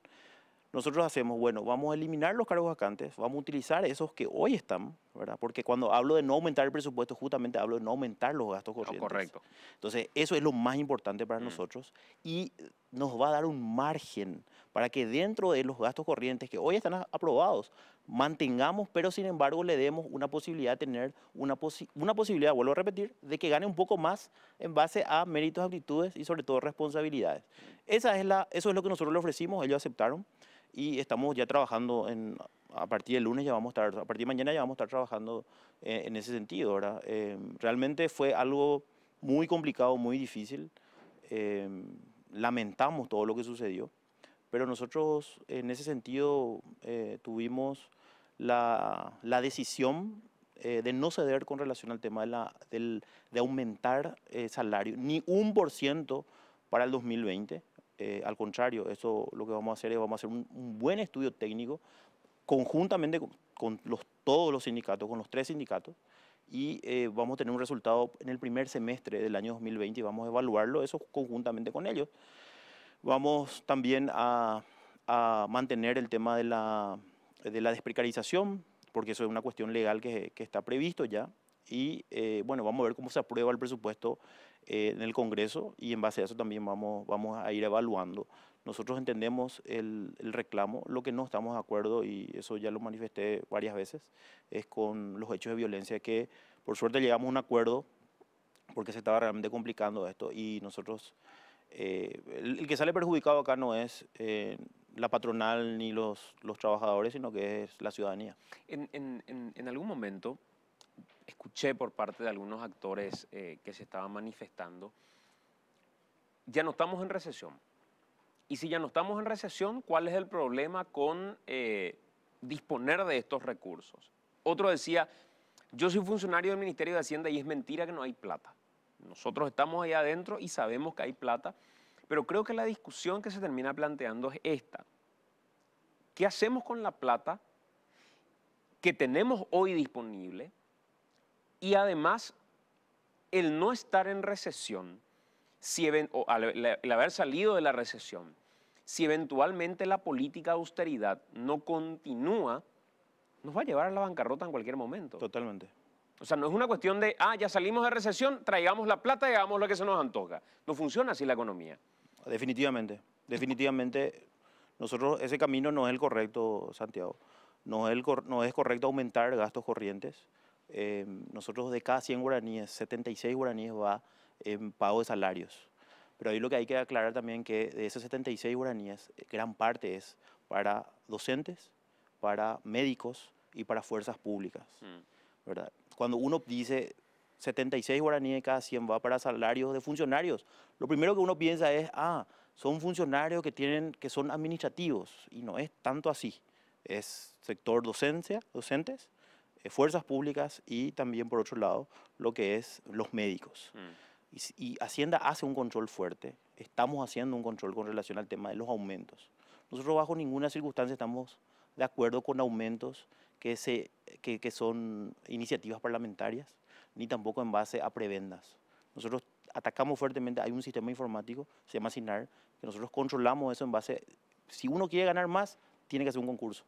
nosotros hacemos, bueno, vamos a eliminar los cargos vacantes, vamos a utilizar esos que hoy están, ¿verdad? Porque cuando hablo de no aumentar el presupuesto, justamente hablo de no aumentar los gastos oh, corrientes. correcto. Entonces, eso es lo más importante para mm. nosotros y nos va a dar un margen para que dentro de los gastos corrientes que hoy están aprobados, mantengamos, pero sin embargo le demos una posibilidad de tener una, una posibilidad, vuelvo a repetir, de que gane un poco más en base a méritos, aptitudes y sobre todo responsabilidades. Mm. Esa es la, eso es lo que nosotros le ofrecimos, ellos aceptaron y estamos ya trabajando en, a partir del lunes, ya vamos a a partir de mañana ya vamos a estar trabajando eh, en, ese sentido. ¿verdad? Eh, realmente fue algo muy complicado, muy difícil. Eh, lamentamos todo lo que sucedió, pero nosotros en ese sentido tuvimos la, la decisión de no ceder con relación al tema de, la, de aumentar el salario, ni un por ciento para el 2020. Eh, al contrario, eso lo que vamos a hacer es vamos a hacer un, buen estudio técnico conjuntamente con, los, todos los sindicatos, con los tres sindicatos, y eh, vamos a tener un resultado en el primer semestre del año 2020 y vamos a evaluarlo eso conjuntamente con ellos. Vamos también a, mantener el tema de la, desprecarización, porque eso es una cuestión legal que, está previsto ya. Y eh, bueno, vamos a ver cómo se aprueba el presupuesto eh, en el Congreso y en base a eso también vamos, vamos a ir evaluando. Nosotros entendemos el, el, reclamo, lo que no estamos de acuerdo, y eso ya lo manifesté varias veces, es con los hechos de violencia que por suerte llegamos a un acuerdo porque se estaba realmente complicando esto y nosotros, eh, el, que sale perjudicado acá no es... Eh, la patronal ni los, los trabajadores, sino que es la ciudadanía. en, en, en algún momento escuché por parte de algunos actores eh, que se estaban manifestando, ya no estamos en recesión. Y si ya no estamos en recesión, ¿cuál es el problema con eh, disponer de estos recursos? Otro decía, yo soy funcionario del Ministerio de Hacienda y es mentira que no hay plata. Nosotros estamos ahí adentro y sabemos que hay plata, pero creo que la discusión que se termina planteando es esta. ¿Qué hacemos con la plata que tenemos hoy disponible? Y además, el no estar en recesión, si o el haber salido de la recesión, si eventualmente la política de austeridad no continúa, nos va a llevar a la bancarrota en cualquier momento. Totalmente. O sea, no es una cuestión de, ah, ya salimos de recesión, traigamos la plata y hagamos lo que se nos antoja. No funciona así la economía. Definitivamente, definitivamente. Nosotros, ese camino no es el correcto, Santiago. No no es correcto aumentar gastos corrientes. Em, nosotros de cada 100 guaraníes, 76 guaraníes va en pago de salarios. Pero ahí lo que hay que aclarar también que de esos 76 guaraníes, gran parte es para docentes, para médicos y para fuerzas públicas. Mm. Cuando uno dice 76 guaraníes de cada 100 va para salarios de funcionarios, lo primero que uno piensa es, ah, son funcionarios que, tienen, que son administrativos, y no es tanto así. Es sector docencia, docentes, fuerzas públicas y también, por otro lado, lo que es los médicos. Mm. Y, Hacienda hace un control fuerte. Estamos haciendo un control con relación al tema de los aumentos. Nosotros bajo ninguna circunstancia estamos de acuerdo con aumentos que, se, que, que son iniciativas parlamentarias, ni tampoco en base a prebendas. Nosotros atacamos fuertemente, hay un sistema informático, se llama SINAR, que nosotros controlamos eso en base, si uno quiere ganar más, tiene que hacer un concurso.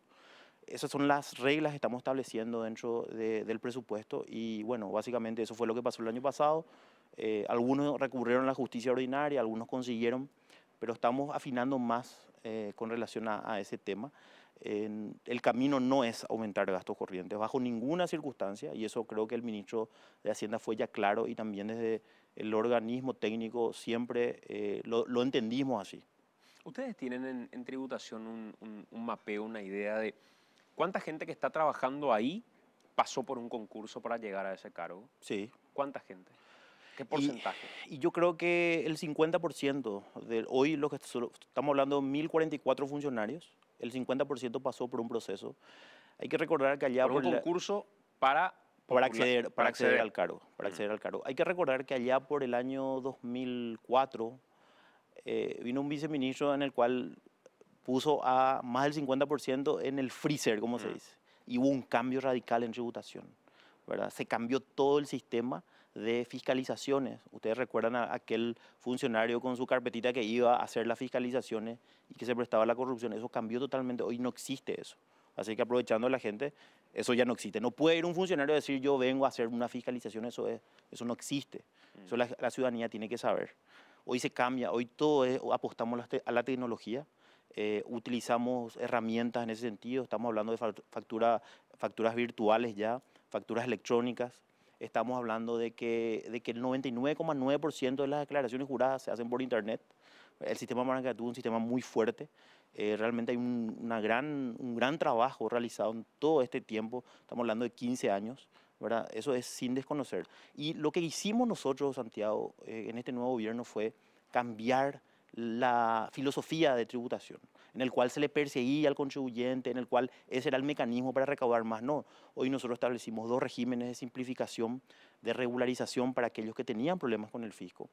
Esas son las reglas que estamos estableciendo dentro del presupuesto y bueno, básicamente eso fue lo que pasó el año pasado. Eh, algunos recurrieron a la justicia ordinaria, algunos consiguieron, pero estamos afinando más eh, con relación a, ese tema. el camino no es aumentar gastos corrientes bajo ninguna circunstancia y eso creo que el ministro de Hacienda fue ya claro y también desde el organismo técnico siempre eh, lo, entendimos así. ¿Ustedes tienen en, tributación un mapeo, una idea de ¿Cuánta gente que está trabajando ahí pasó por un concurso para llegar a ese cargo? Sí. ¿Cuánta gente? ¿Qué porcentaje? Y, yo creo que el 50% de hoy, los que estamos hablando, 1.044 funcionarios, el 50% pasó por un proceso. Hay que recordar que allá... Por, un concurso para... Para acceder, para, acceder, al cargo, para mm. acceder al cargo. Hay que recordar que allá por el año 2004 eh, vino un viceministro en el cual puso a más del 50% en el freezer, como se mm. dice, y hubo un cambio radical en tributación. ¿verdad? Se cambió todo el sistema de fiscalizaciones. Ustedes recuerdan a aquel funcionario con su carpetita que iba a hacer las fiscalizaciones y que se prestaba a la corrupción. Eso cambió totalmente. Hoy no existe eso. Así que aprovechando a la gente, eso ya no existe. No puede ir un funcionario a decir yo vengo a hacer una fiscalización, eso, es, eso no existe. Eso mm. la, la ciudadanía tiene que saber. Hoy se cambia, hoy todo es, apostamos a la tecnología eh, utilizamos herramientas en ese sentido, estamos hablando de factura, facturas virtuales ya, facturas electrónicas, estamos hablando de que, de que el 99,9% de las declaraciones juradas se hacen por Internet. El sistema maracatu es un sistema muy fuerte, eh, realmente hay un, una gran, un gran trabajo realizado en todo este tiempo, estamos hablando de 15 años, ¿verdad? Eso es sin desconocer. Y lo que hicimos nosotros, Santiago, eh, en este nuevo gobierno fue cambiar la filosofía de tributación, en el cual se le perseguía al contribuyente, en el cual ese era el mecanismo para recaudar más. No, hoy nosotros establecimos dos regímenes de simplificación, de regularización para aquellos que tenían problemas con el fisco.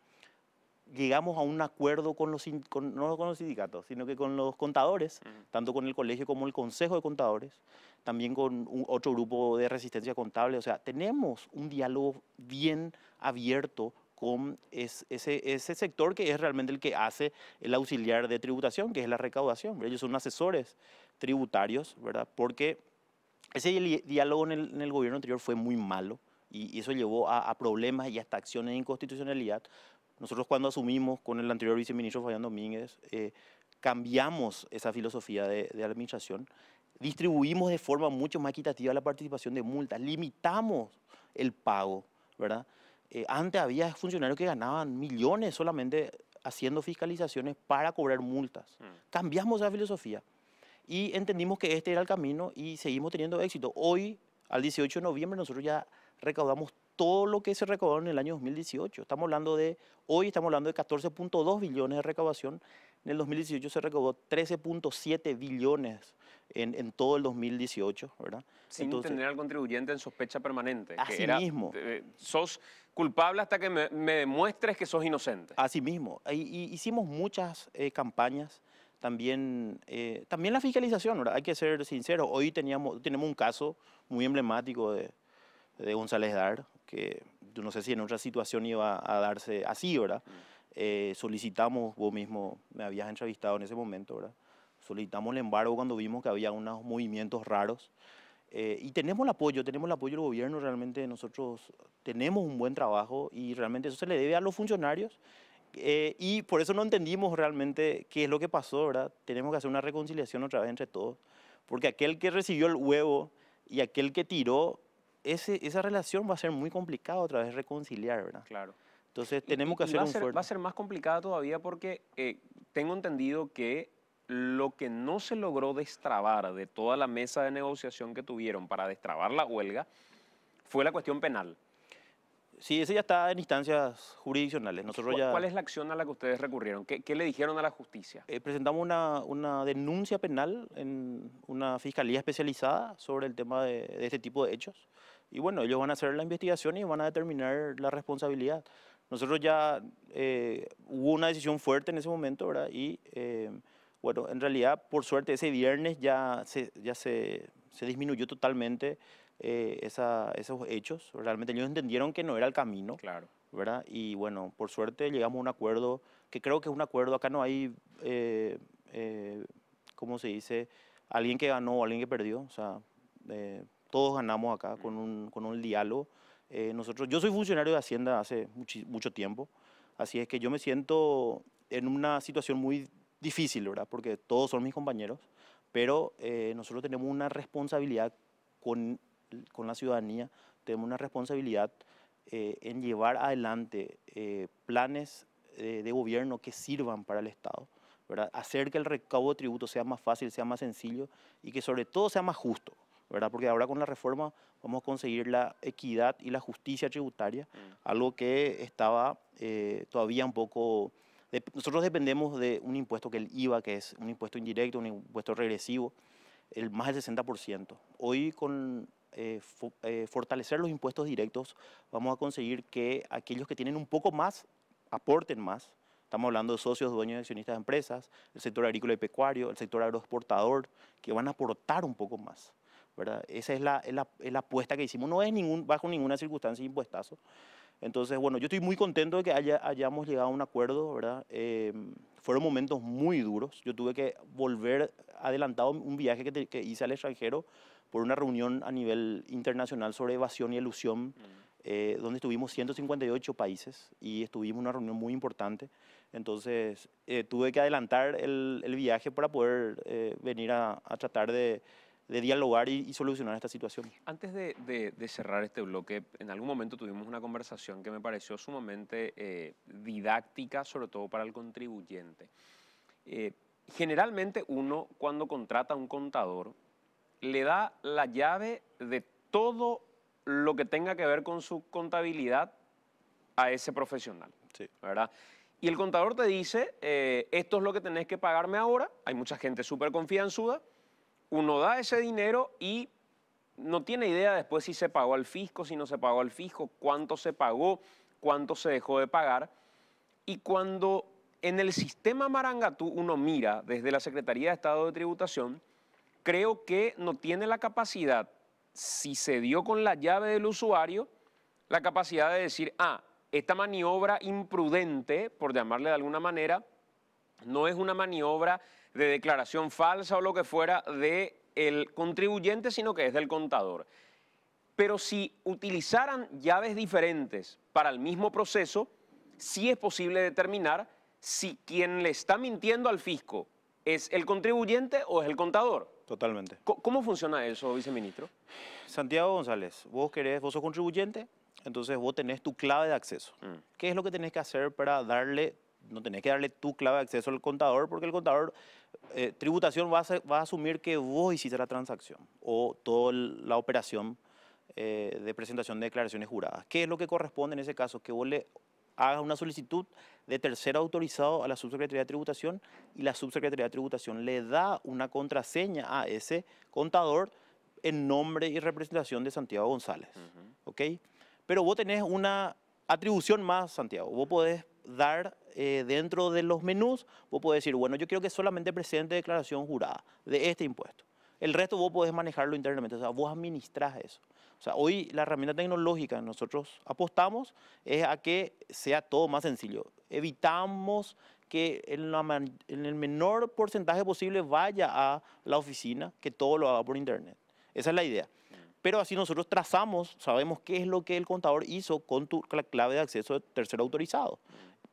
Llegamos a un acuerdo con los, no con los sindicatos, sino que con los contadores, tanto con el colegio como el consejo de contadores, también con otro grupo de resistencia contable. O sea, tenemos un diálogo bien abierto con es, ese, sector que es realmente el que hace el auxiliar de tributación, que es la recaudación. Ellos son asesores tributarios, ¿verdad? Porque ese diálogo en el, gobierno anterior fue muy malo y, eso llevó a, problemas y hasta acciones de inconstitucionalidad nosotros cuando asumimos con el anterior viceministro Fabián Domínguez, eh, cambiamos esa filosofía de, de, administración, distribuimos de forma mucho más equitativa la participación de multas, limitamos el pago, ¿verdad? Eh, antes había funcionarios que ganaban millones solamente haciendo fiscalizaciones para cobrar multas. Mm. Cambiamos esa filosofía y entendimos que este era el camino y seguimos teniendo éxito. Hoy, al 18 de noviembre, nosotros ya recaudamos todo lo que se recaudó en el año 2018. Estamos hablando de, hoy estamos hablando de 14.2 billones de recaudación en el 2018 se recaudó 13.7 billones en, todo el 2018, ¿verdad? Sin tener al contribuyente en sospecha permanente. Así mismo. Eh, eh, sos culpable hasta que me, demuestres que sos inocente. Así mismo. hicimos muchas eh, campañas. También, también la fiscalización, ¿verdad? hay que ser sincero. Hoy teníamos, tenemos un caso muy emblemático de, González Dar, que no sé si en otra situación iba a darse así, ¿verdad? Mm. Eh, solicitamos, vos mismo me habías entrevistado en ese momento, ¿verdad? Solicitamos el embargo cuando vimos que había unos movimientos raros. Eh, y tenemos el apoyo, tenemos el apoyo del gobierno, realmente nosotros tenemos un buen trabajo y realmente eso se le debe a los funcionarios eh, y por eso no entendimos realmente qué es lo que pasó, ¿verdad? Tenemos que hacer una reconciliación otra vez entre todos, porque aquel que recibió el huevo y aquel que tiró, ese, esa relación va a ser muy complicada otra vez reconciliar, ¿verdad? Claro. Entonces tenemos y, que hacer un Va a ser más complicada todavía porque eh, tengo entendido que lo que no se logró destrabar de toda la mesa de negociación que tuvieron para destrabar la huelga fue la cuestión penal. Sí, esa ya está en instancias jurisdiccionales. Nosotros ya... ¿Cuál es la acción a la que ustedes recurrieron? ¿Qué, le dijeron a la justicia? Eh, presentamos una, denuncia penal en una fiscalía especializada sobre el tema de, de este tipo de hechos. Y bueno, ellos van a hacer la investigación y van a determinar la responsabilidad. Nosotros ya eh, hubo una decisión fuerte en ese momento, ¿verdad? Y eh, bueno, en realidad, por suerte, ese viernes ya se, ya se, disminuyó totalmente eh, esos hechos. Realmente ellos entendieron que no era el camino. Claro. ¿verdad? Y bueno, por suerte llegamos a un acuerdo, que creo que es un acuerdo, acá no hay, ¿cómo se dice? Alguien que ganó o alguien que perdió, o sea, todos ganamos acá con un, con un diálogo. Eh, nosotros, yo soy funcionario de Hacienda hace mucho, tiempo, así es que yo me siento en una situación muy difícil, ¿verdad? Porque todos son mis compañeros, pero eh, nosotros tenemos una responsabilidad con, con, la ciudadanía, tenemos una responsabilidad eh, en llevar adelante planes de gobierno que sirvan para el Estado, ¿verdad? Hacer que el recaudo de tributo sea más fácil, sea más sencillo y que sobre todo sea más justo. ¿verdad? Porque ahora con la reforma vamos a conseguir la equidad y la justicia tributaria, mm. algo que estaba eh, todavía un poco... nosotros dependemos de un impuesto que el IVA, que es un impuesto indirecto, un impuesto regresivo, el más del 60%. Hoy con eh, eh, fortalecer los impuestos directos vamos a conseguir que aquellos que tienen un poco más aporten más. Estamos hablando de socios, dueños y accionistas de empresas, el sector agrícola y pecuario, el sector agroexportador, que van a aportar un poco más. Esa es la, es la, es la apuesta que hicimos, no es ningún, bajo ninguna circunstancia impuestazo. Entonces, bueno, yo estoy muy contento de que hayamos llegado a un acuerdo, ¿verdad? Em, fueron momentos muy duros. Yo tuve que volver adelantado un viaje que, hice al extranjero por una reunión a nivel internacional sobre evasión y ilusión, mm. eh, donde estuvimos 158 países y estuvimos en una reunión muy importante. Entonces, eh, tuve que adelantar el, el, viaje para poder eh, venir a tratar de de dialogar y, solucionar esta situación. Antes de, cerrar este bloque, en algún momento tuvimos una conversación que me pareció sumamente eh, didáctica, sobre todo para el contribuyente. Eh, generalmente uno cuando contrata a un contador le da la llave de todo lo que tenga que ver con su contabilidad a ese profesional, ¿verdad? Y el contador te dice, eh, esto es lo que tenés que pagarme ahora, hay mucha gente súper confianzuda, uno da ese dinero y no tiene idea después si se pagó al fisco, si no se pagó al fisco, cuánto se pagó, cuánto se dejó de pagar. Y cuando en el sistema Marangatú uno mira desde la Secretaría de Estado de Tributación, creo que no tiene la capacidad, si se dio con la llave del usuario, la capacidad de decir, ah, esta maniobra imprudente, por llamarle de alguna manera, no es una maniobra de declaración falsa o lo que fuera del contribuyente, sino que es del contador. Pero si utilizaran llaves diferentes para el mismo proceso, sí es posible determinar si quien le está mintiendo al fisco es el contribuyente o es el contador. Totalmente. ¿Cómo funciona eso, viceministro? Santiago González, vos querés, vos sos contribuyente, entonces vos tenés tu clave de acceso. Mm. ¿Qué es lo que tenés que hacer para darle, no tenés que darle tu clave de acceso al contador, porque el contador eh, tributación va a, asumir que vos hiciste la transacción o toda la operación eh, de presentación de declaraciones juradas. ¿Qué es lo que corresponde en ese caso? Que vos le hagas una solicitud de tercero autorizado a la subsecretaría de tributación y la subsecretaría de tributación le da una contraseña a ese contador en nombre y representación de Santiago González. ¿Ok? Pero vos tenés una atribución más, Santiago. Vos podés dar eh, dentro de los menús, vos podés decir, bueno, yo quiero que solamente presente declaración jurada de este impuesto. El resto vos podés manejarlo internamente, o sea, vos administrás eso. O sea, hoy la herramienta tecnológica nosotros apostamos es a que sea todo más sencillo. Evitamos que en, en el menor porcentaje posible vaya a la oficina, que todo lo haga por internet. Esa es la idea pero así nosotros trazamos, sabemos qué es lo que el contador hizo con, tu, clave de acceso de tercero autorizado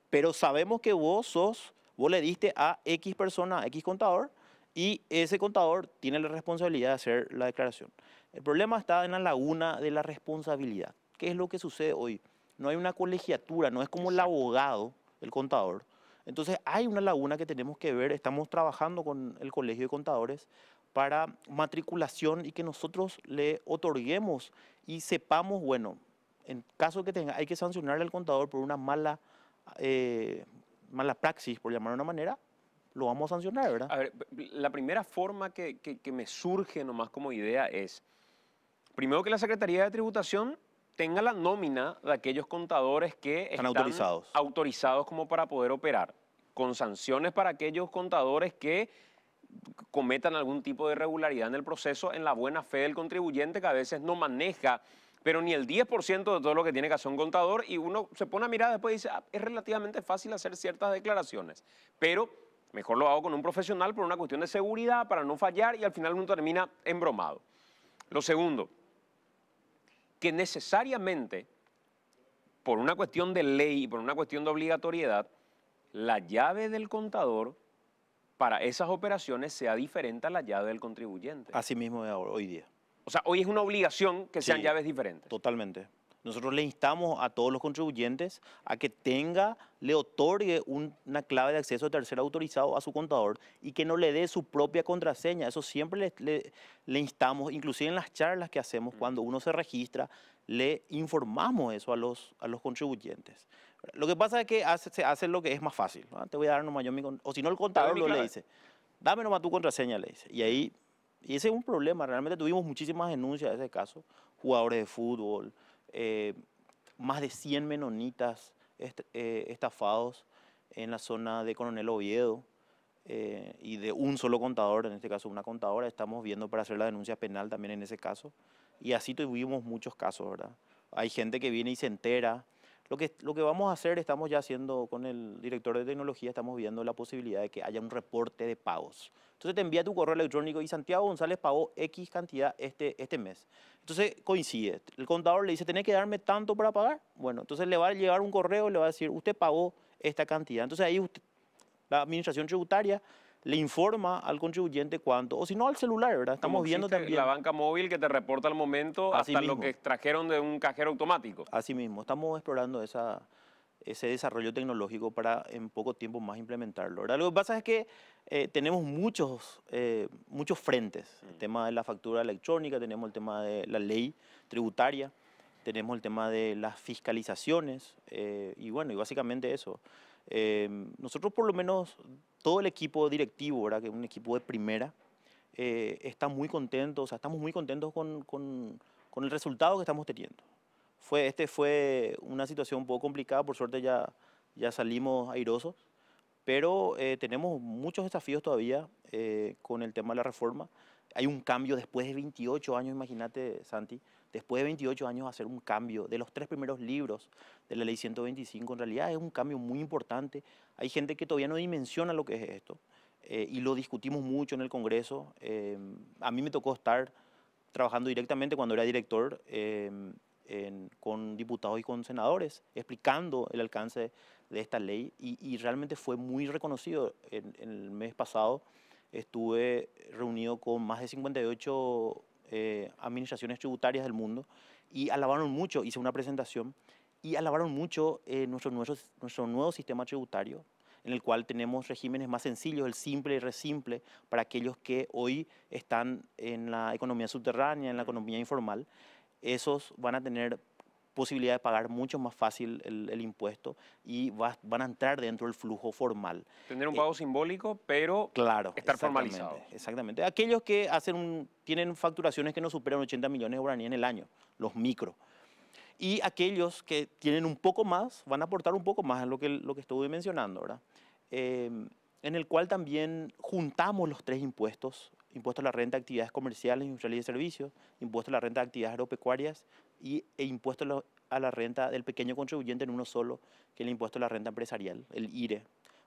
pero sabemos que vos sos, vos le diste a X persona, a X contador, y ese contador tiene la responsabilidad de hacer la declaración. El problema está en la laguna de la responsabilidad. ¿Qué es lo que sucede hoy? No hay una colegiatura, no es como el abogado, el contador. Entonces hay una laguna que tenemos que ver, estamos trabajando con el Colegio de Contadores para matriculación y que nosotros le otorguemos y sepamos, bueno, en caso que tenga, hay que sancionar al contador por una mala eh, mala praxis, por llamar de una manera, lo vamos a sancionar, ¿verdad? A ver, la primera forma que, me surge nomás como idea es, primero que la Secretaría de Tributación tenga la nómina de aquellos contadores que están, están autorizados. autorizados como para poder operar, con sanciones para aquellos contadores que cometan algún tipo de irregularidad en el proceso en la buena fe del contribuyente que a veces no maneja pero ni el 10% de todo lo que tiene que hacer un contador y uno se pone a mirar después y dice, ah, es relativamente fácil hacer ciertas declaraciones, pero mejor lo hago con un profesional por una cuestión de seguridad, para no fallar y al final uno termina embromado. Lo segundo, que necesariamente, por una cuestión de ley y por una cuestión de obligatoriedad, la llave del contador para esas operaciones sea diferente a la llave del contribuyente. Así mismo de hoy día. O sea, hoy es una obligación que sean llaves diferentes. Totalmente. Nosotros le instamos a todos los contribuyentes a que tenga, le otorgue una clave de acceso de tercer autorizado a su contador y que no le dé su propia contraseña. Eso siempre le, le, instamos, inclusive en las charlas que hacemos, mm. cuando uno se registra, le informamos eso a los, a los contribuyentes. Lo que pasa es que hace, se hace lo que es más fácil. Te voy a dar nomás yo mi... O si no, el contador lo le dice, dame nomás tu contraseña, le dice. Y ahí y ese es un problema. Realmente tuvimos muchísimas denuncias de ese caso. Jugadores de fútbol, eh, más de 100 menonitas eh, estafados en la zona de Coronel Oviedo eh, y de un solo contador, en este caso una contadora. Estamos viendo para hacer la denuncia penal también en ese caso. Y así tuvimos muchos casos, ¿verdad? Hay gente que viene y se entera lo que, lo que vamos a hacer, estamos ya haciendo con el director de tecnología, estamos viendo la posibilidad de que haya un reporte de pagos. Entonces te envía tu correo electrónico y Santiago González pagó X cantidad este, este mes. Entonces coincide. El contador le dice, tenés que darme tanto para pagar. Bueno, entonces le va a llegar un correo, y le va a decir, usted pagó esta cantidad. Entonces ahí usted, la administración tributaria le informa al contribuyente cuánto, o si no al celular, ¿verdad? Estamos viendo también. La banca móvil que te reporta al momento hasta lo que extrajeron de un cajero automático. Así mismo, estamos explorando esa, ese desarrollo tecnológico para en poco tiempo más implementarlo. ¿verdad? Lo que pasa es que eh, tenemos muchos, eh, muchos frentes. El mm. tema de la factura electrónica, tenemos el tema de la ley tributaria, tenemos el tema de las fiscalizaciones eh, y bueno, y básicamente eso. Em, nosotros por lo menos todo el equipo directivo, que es un equipo de primera, eh, está muy contento, o sea, estamos muy contentos con, con, el resultado que estamos teniendo. Fue, este fue una situación un poco complicada, por suerte ya, ya salimos airosos, pero eh, tenemos muchos desafíos todavía eh, con el tema de la reforma. Hay un cambio después de 28 años, imagínate, Santi, después de 28 años hacer un cambio de los tres primeros libros de la ley 125, en realidad es un cambio muy importante. Hay gente que todavía no dimensiona lo que es esto eh, y lo discutimos mucho en el Congreso. Eh, a mí me tocó estar trabajando directamente cuando era director eh, con diputados y con senadores, explicando el alcance de esta ley y, realmente fue muy reconocido. el mes pasado estuve reunido con más de 58 eh, administraciones tributarias del mundo y alabaron mucho, hice una presentación, y alabaron mucho eh, nuestro, nuestro, nuestro nuevo sistema tributario, en el cual tenemos regímenes más sencillos, el simple y resimple, para aquellos que hoy están en la economía subterránea, en la economía informal. Esos van a tener posibilidad de pagar mucho más fácil el, impuesto y van a entrar dentro del flujo formal. Tener un eh, pago simbólico, pero claro, estar formalizado. Exactamente. Aquellos que hacen tienen facturaciones que no superan 80 millones de ni en el año, los micro. Y aquellos que tienen un poco más, van a aportar un poco más a lo que, lo que estuve mencionando, ¿verdad? Eh, en el cual también juntamos los tres impuestos, impuesto a la renta de actividades comerciales, industriales y servicios, impuesto a la renta de actividades agropecuarias y, e impuesto a la renta del pequeño contribuyente en uno solo, que es el impuesto a la renta empresarial, el IRE.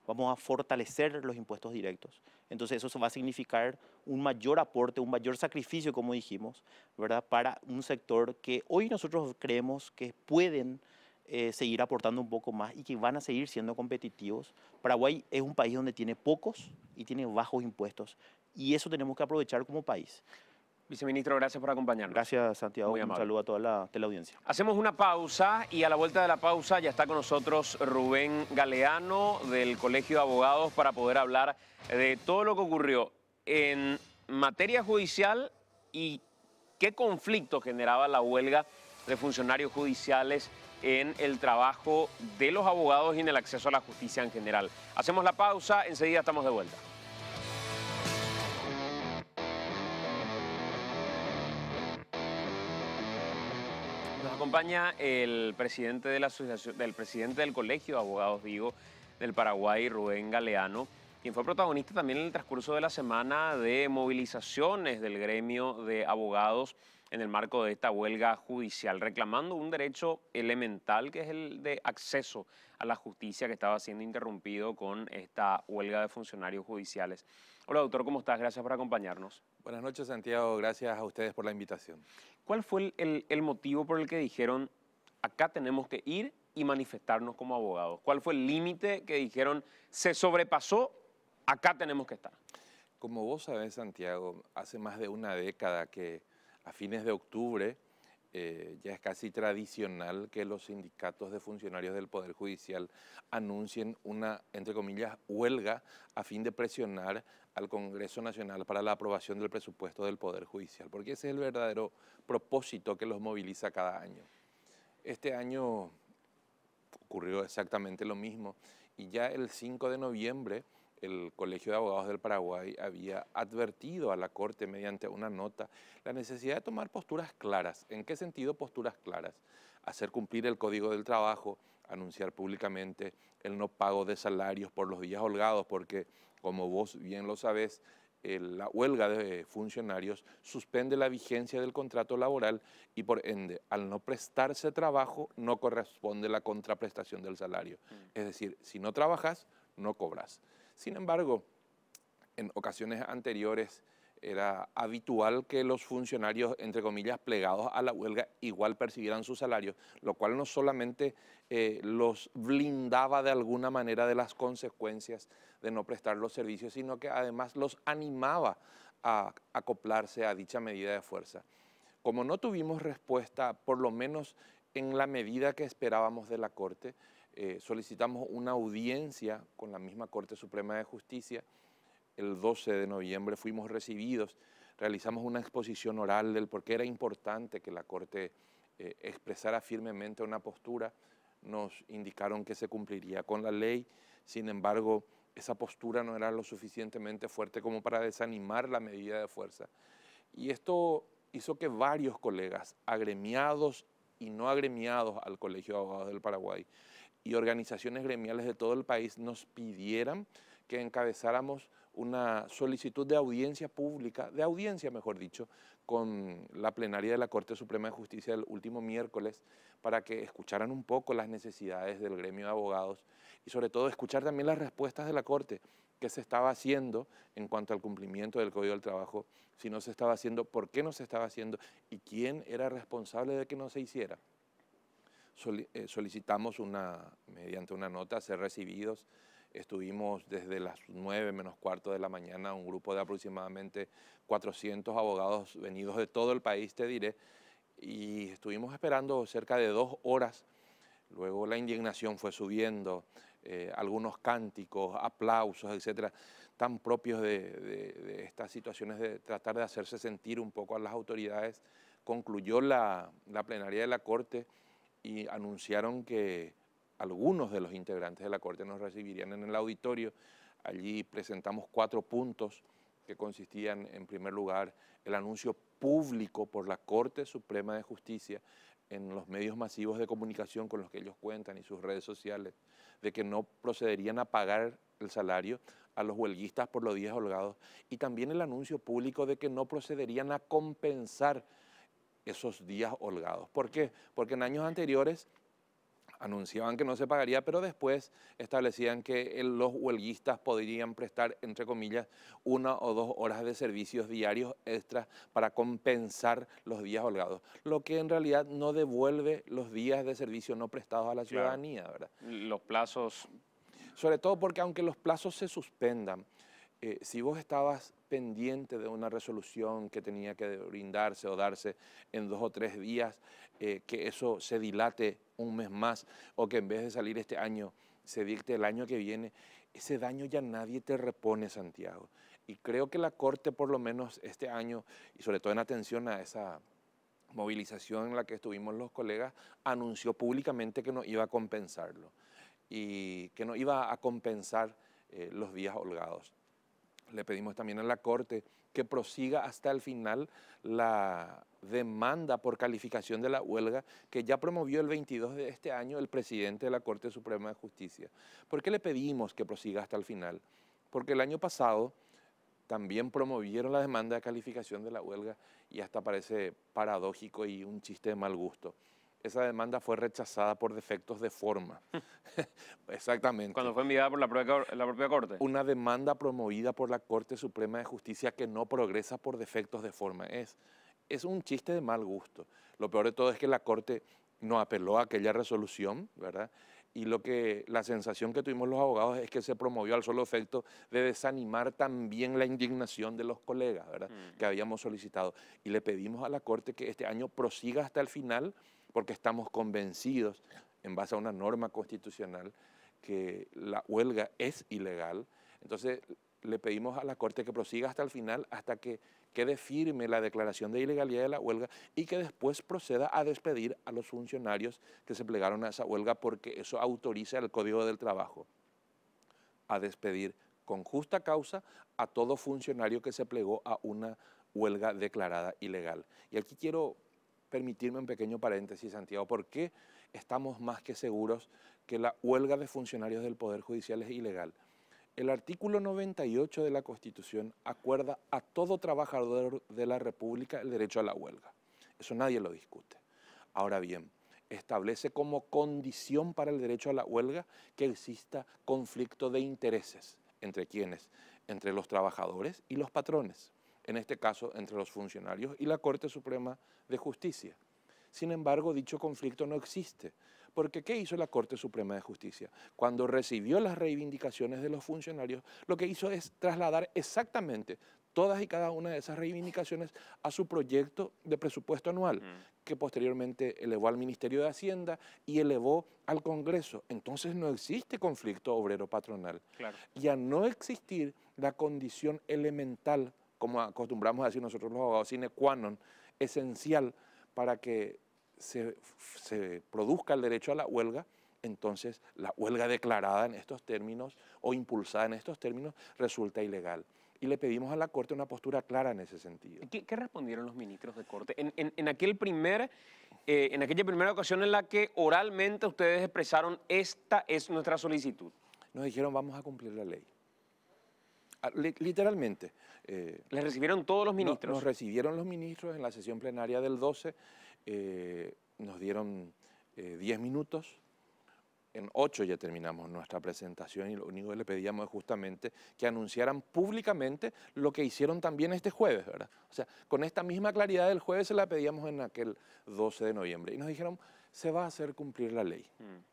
Vamos a fortalecer los impuestos directos. Entonces eso va a significar un mayor aporte, un mayor sacrificio, como dijimos, ¿verdad? para un sector que hoy nosotros creemos que pueden eh, seguir aportando un poco más y que van a seguir siendo competitivos. Paraguay es un país donde tiene pocos y tiene bajos impuestos y eso tenemos que aprovechar como país. Viceministro, gracias por acompañarnos. Gracias, Santiago. Un saludo a toda la audiencia. Hacemos una pausa y a la vuelta de la pausa ya está con nosotros Rubén Galeano del Colegio de Abogados para poder hablar de todo lo que ocurrió en materia judicial y qué conflicto generaba la huelga de funcionarios judiciales en el trabajo de los abogados y en el acceso a la justicia en general. Hacemos la pausa, enseguida estamos de vuelta. acompaña el presidente de la asociación, del presidente del Colegio de Abogados Vigo del Paraguay, Rubén Galeano, quien fue protagonista también en el transcurso de la semana de movilizaciones del gremio de abogados en el marco de esta huelga judicial, reclamando un derecho elemental que es el de acceso a la justicia que estaba siendo interrumpido con esta huelga de funcionarios judiciales. Hola doctor, ¿cómo estás? Gracias por acompañarnos. Buenas noches, Santiago. Gracias a ustedes por la invitación. ¿Cuál fue el, motivo por el que dijeron, acá tenemos que ir y manifestarnos como abogados? ¿Cuál fue el límite que dijeron, se sobrepasó, acá tenemos que estar? Como vos sabés, Santiago, hace más de una década que a fines de octubre eh, ya es casi tradicional que los sindicatos de funcionarios del Poder Judicial anuncien una, entre comillas, huelga a fin de presionar al Congreso Nacional para la aprobación del presupuesto del Poder Judicial, porque ese es el verdadero propósito que los moviliza cada año. Este año ocurrió exactamente lo mismo y ya el 5 de noviembre el Colegio de Abogados del Paraguay había advertido a la Corte mediante una nota la necesidad de tomar posturas claras. ¿En qué sentido posturas claras? Hacer cumplir el Código del Trabajo, anunciar públicamente el no pago de salarios por los días holgados, porque como vos bien lo sabés, la huelga de funcionarios suspende la vigencia del contrato laboral y por ende, al no prestarse trabajo, no corresponde la contraprestación del salario. Mm. Es decir, si no trabajas, no cobras. Sin embargo, en ocasiones anteriores era habitual que los funcionarios, entre comillas, plegados a la huelga, igual percibieran su salario, lo cual no solamente eh, los blindaba de alguna manera de las consecuencias de no prestar los servicios, sino que además los animaba a acoplarse a dicha medida de fuerza. Como no tuvimos respuesta, por lo menos en la medida que esperábamos de la Corte, eh, solicitamos una audiencia con la misma Corte Suprema de Justicia. El 12 de noviembre fuimos recibidos, realizamos una exposición oral del por qué era importante que la Corte eh, expresara firmemente una postura. Nos indicaron que se cumpliría con la ley, sin embargo, esa postura no era lo suficientemente fuerte como para desanimar la medida de fuerza. Y esto hizo que varios colegas, agremiados y no agremiados al Colegio de Abogados del Paraguay, y organizaciones gremiales de todo el país nos pidieran que encabezáramos una solicitud de audiencia pública, de audiencia mejor dicho, con la plenaria de la Corte Suprema de Justicia el último miércoles para que escucharan un poco las necesidades del gremio de abogados y sobre todo escuchar también las respuestas de la Corte, qué se estaba haciendo en cuanto al cumplimiento del Código del Trabajo, si no se estaba haciendo, por qué no se estaba haciendo y quién era responsable de que no se hiciera. Eh, solicitamos una, mediante una nota ser recibidos. Estuvimos desde las 9 menos cuarto de la mañana, un grupo de aproximadamente 400 abogados venidos de todo el país, te diré, y estuvimos esperando cerca de dos horas. Luego la indignación fue subiendo, eh, algunos cánticos, aplausos, etcétera, tan propios de, de estas situaciones de tratar de hacerse sentir un poco a las autoridades. Concluyó la, la plenaria de la Corte y anunciaron que algunos de los integrantes de la Corte nos recibirían en el auditorio. Allí presentamos cuatro puntos que consistían, en primer lugar, el anuncio público por la Corte Suprema de Justicia en los medios masivos de comunicación con los que ellos cuentan y sus redes sociales, de que no procederían a pagar el salario a los huelguistas por los días holgados, y también el anuncio público de que no procederían a compensar esos días holgados. ¿Por qué? Porque en años anteriores anunciaban que no se pagaría, pero después establecían que los huelguistas podrían prestar, entre comillas, una o dos horas de servicios diarios extras para compensar los días holgados, lo que en realidad no devuelve los días de servicio no prestados a la ciudadanía. ¿verdad? Los plazos... Sobre todo porque aunque los plazos se suspendan, eh, si vos estabas pendiente de una resolución que tenía que brindarse o darse en dos o tres días, eh, que eso se dilate un mes más o que en vez de salir este año se dicte el año que viene, ese daño ya nadie te repone, Santiago. Y creo que la Corte, por lo menos este año, y sobre todo en atención a esa movilización en la que estuvimos los colegas, anunció públicamente que no iba a compensarlo y que no iba a compensar eh, los días holgados. Le pedimos también a la Corte que prosiga hasta el final la demanda por calificación de la huelga que ya promovió el 22 de este año el presidente de la Corte Suprema de Justicia. ¿Por qué le pedimos que prosiga hasta el final? Porque el año pasado también promovieron la demanda de calificación de la huelga y hasta parece paradójico y un chiste de mal gusto esa demanda fue rechazada por defectos de forma. Exactamente. Cuando fue enviada por la propia, la propia, Corte. Una demanda promovida por la Corte Suprema de Justicia que no progresa por defectos de forma. Es, es un chiste de mal gusto. Lo peor de todo es que la Corte no apeló a aquella resolución, ¿verdad? Y lo que, la sensación que tuvimos los abogados es que se promovió al solo efecto de desanimar también la indignación de los colegas, ¿verdad? Mm. Que habíamos solicitado. Y le pedimos a la Corte que este año prosiga hasta el final porque estamos convencidos, en base a una norma constitucional, que la huelga es ilegal. Entonces, le pedimos a la Corte que prosiga hasta el final, hasta que quede firme la declaración de ilegalidad de la huelga y que después proceda a despedir a los funcionarios que se plegaron a esa huelga porque eso autoriza el Código del Trabajo a despedir con justa causa a todo funcionario que se plegó a una huelga declarada ilegal. Y aquí quiero permitirme un pequeño paréntesis, Santiago, ¿por qué estamos más que seguros que la huelga de funcionarios del Poder Judicial es ilegal? El artículo 98 de la Constitución acuerda a todo trabajador de la República el derecho a la huelga. Eso nadie lo discute. Ahora bien, establece como condición para el derecho a la huelga que exista conflicto de intereses. ¿Entre quiénes? Entre los trabajadores y los patrones en este caso entre los funcionarios y la Corte Suprema de Justicia. Sin embargo, dicho conflicto no existe, porque ¿qué hizo la Corte Suprema de Justicia? Cuando recibió las reivindicaciones de los funcionarios, lo que hizo es trasladar exactamente todas y cada una de esas reivindicaciones a su proyecto de presupuesto anual, que posteriormente elevó al Ministerio de Hacienda y elevó al Congreso. Entonces no existe conflicto obrero-patronal. Y a no existir la condición elemental como acostumbramos a decir nosotros los abogados, sine qua esencial para que se, produzca el derecho a la huelga, entonces la huelga declarada en estos términos o impulsada en estos términos resulta ilegal y le pedimos a la Corte una postura clara en ese sentido. ¿Qué, respondieron los ministros de Corte? En, aquel primer, eh, en aquella primera ocasión en la que oralmente ustedes expresaron esta es nuestra solicitud. Nos dijeron vamos a cumplir la ley. Ah, literalmente. Eh, ¿Les recibieron todos los ministros? Nos, recibieron los ministros en la sesión plenaria del 12, eh, nos dieron 10 eh, minutos, en 8 ya terminamos nuestra presentación y lo único que le pedíamos es justamente que anunciaran públicamente lo que hicieron también este jueves, ¿verdad? O sea, con esta misma claridad del jueves se la pedíamos en aquel 12 de noviembre y nos dijeron, se va a hacer cumplir la ley. Mm.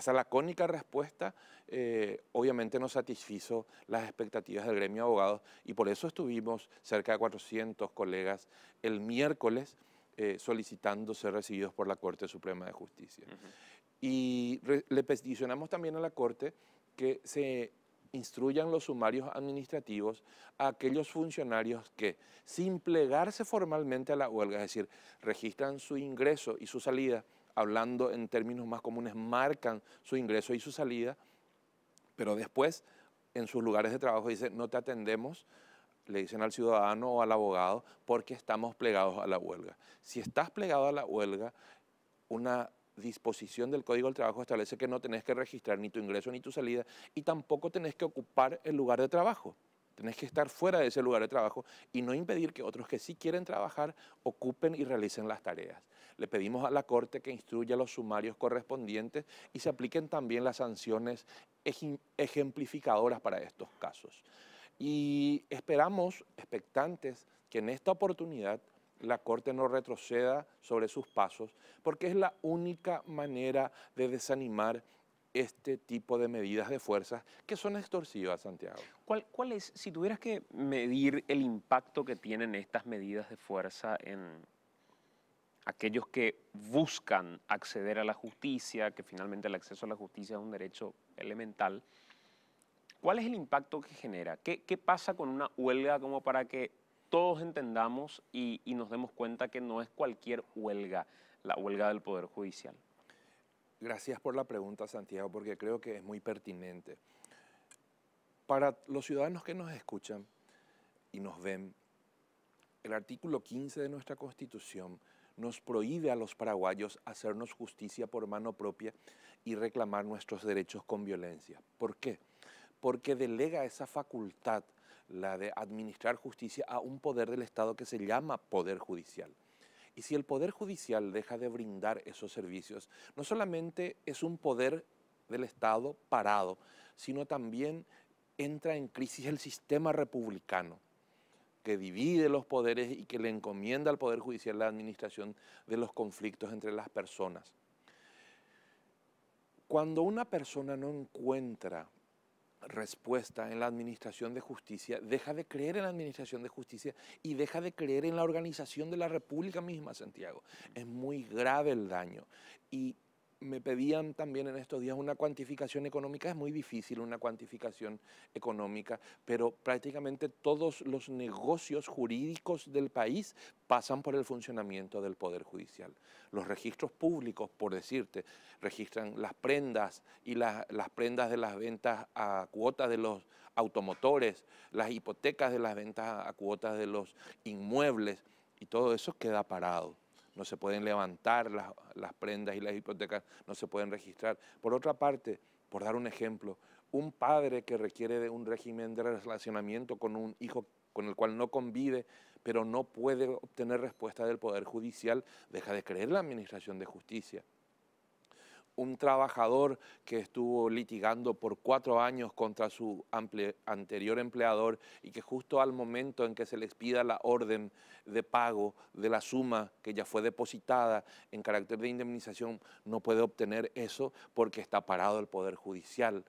Esa lacónica respuesta eh, obviamente no satisfizo las expectativas del gremio de abogados y por eso estuvimos cerca de 400 colegas el miércoles eh, solicitando ser recibidos por la Corte Suprema de Justicia. Y le peticionamos también a la Corte que se instruyan los sumarios administrativos a aquellos funcionarios que, sin plegarse formalmente a la huelga, es decir, registran su ingreso y su salida hablando en términos más comunes, marcan su ingreso y su salida, pero después en sus lugares de trabajo dicen, no te atendemos, le dicen al ciudadano o al abogado, porque estamos plegados a la huelga. Si estás plegado a la huelga, una disposición del Código del Trabajo establece que no tenés que registrar ni tu ingreso ni tu salida y tampoco tenés que ocupar el lugar de trabajo. Tienes que estar fuera de ese lugar de trabajo y no impedir que otros que sí quieren trabajar ocupen y realicen las tareas. Le pedimos a la Corte que instruya los sumarios correspondientes y se apliquen también las sanciones ejemplificadoras para estos casos. Y esperamos, expectantes, que en esta oportunidad la Corte no retroceda sobre sus pasos, porque es la única manera de desanimar este tipo de medidas de fuerza que son extorsivas, Santiago. ¿Cuál, si tuvieras que medir el impacto que tienen estas medidas de fuerza en aquellos que buscan acceder a la justicia, que finalmente el acceso a la justicia es un derecho elemental, ¿cuál es el impacto que genera? ¿Qué, pasa con una huelga como para que todos entendamos y nos demos cuenta que no es cualquier huelga, la huelga del Poder Judicial? Gracias por la pregunta, Santiago, porque creo que es muy pertinente. Para los ciudadanos que nos escuchan y nos ven, el artículo 15 de nuestra Constitución nos prohíbe a los paraguayos hacernos justicia por mano propia y reclamar nuestros derechos con violencia. ¿Por qué? Porque delega esa facultad, la de administrar justicia, a un poder del Estado que se llama Poder Judicial. Y si el Poder Judicial deja de brindar esos servicios, no solamente es un poder del Estado parado, sino también entra en crisis el sistema republicano que divide los poderes y que le encomienda al Poder Judicial la administración de los conflictos entre las personas. Cuando una persona no encuentra respuesta en la Administración de Justicia, deja de creer en la Administración de Justicia y deja de creer en la organización de la República misma, Santiago. Es muy grave el daño y me pedían también en estos días una cuantificación económica. Es muy difícil una cuantificación económica, pero prácticamente todos los negocios jurídicos del país pasan por el funcionamiento del Poder Judicial. Los registros públicos, por decirte, registran las prendas y las, prendas de las ventas a cuotas de los automotores, las hipotecas de las ventas a cuotas de los inmuebles, y todo eso queda parado no se pueden levantar las, prendas y las hipotecas no se pueden registrar. Por otra parte, por dar un ejemplo, un padre que requiere de un régimen de relacionamiento con un hijo con el cual no convive, pero no puede obtener respuesta del Poder Judicial, deja de creer la Administración de Justicia un trabajador que estuvo litigando por cuatro años contra su anterior empleador y que justo al momento en que se les pida la orden de pago de la suma que ya fue depositada en carácter de indemnización, no puede obtener eso porque está parado el Poder Judicial.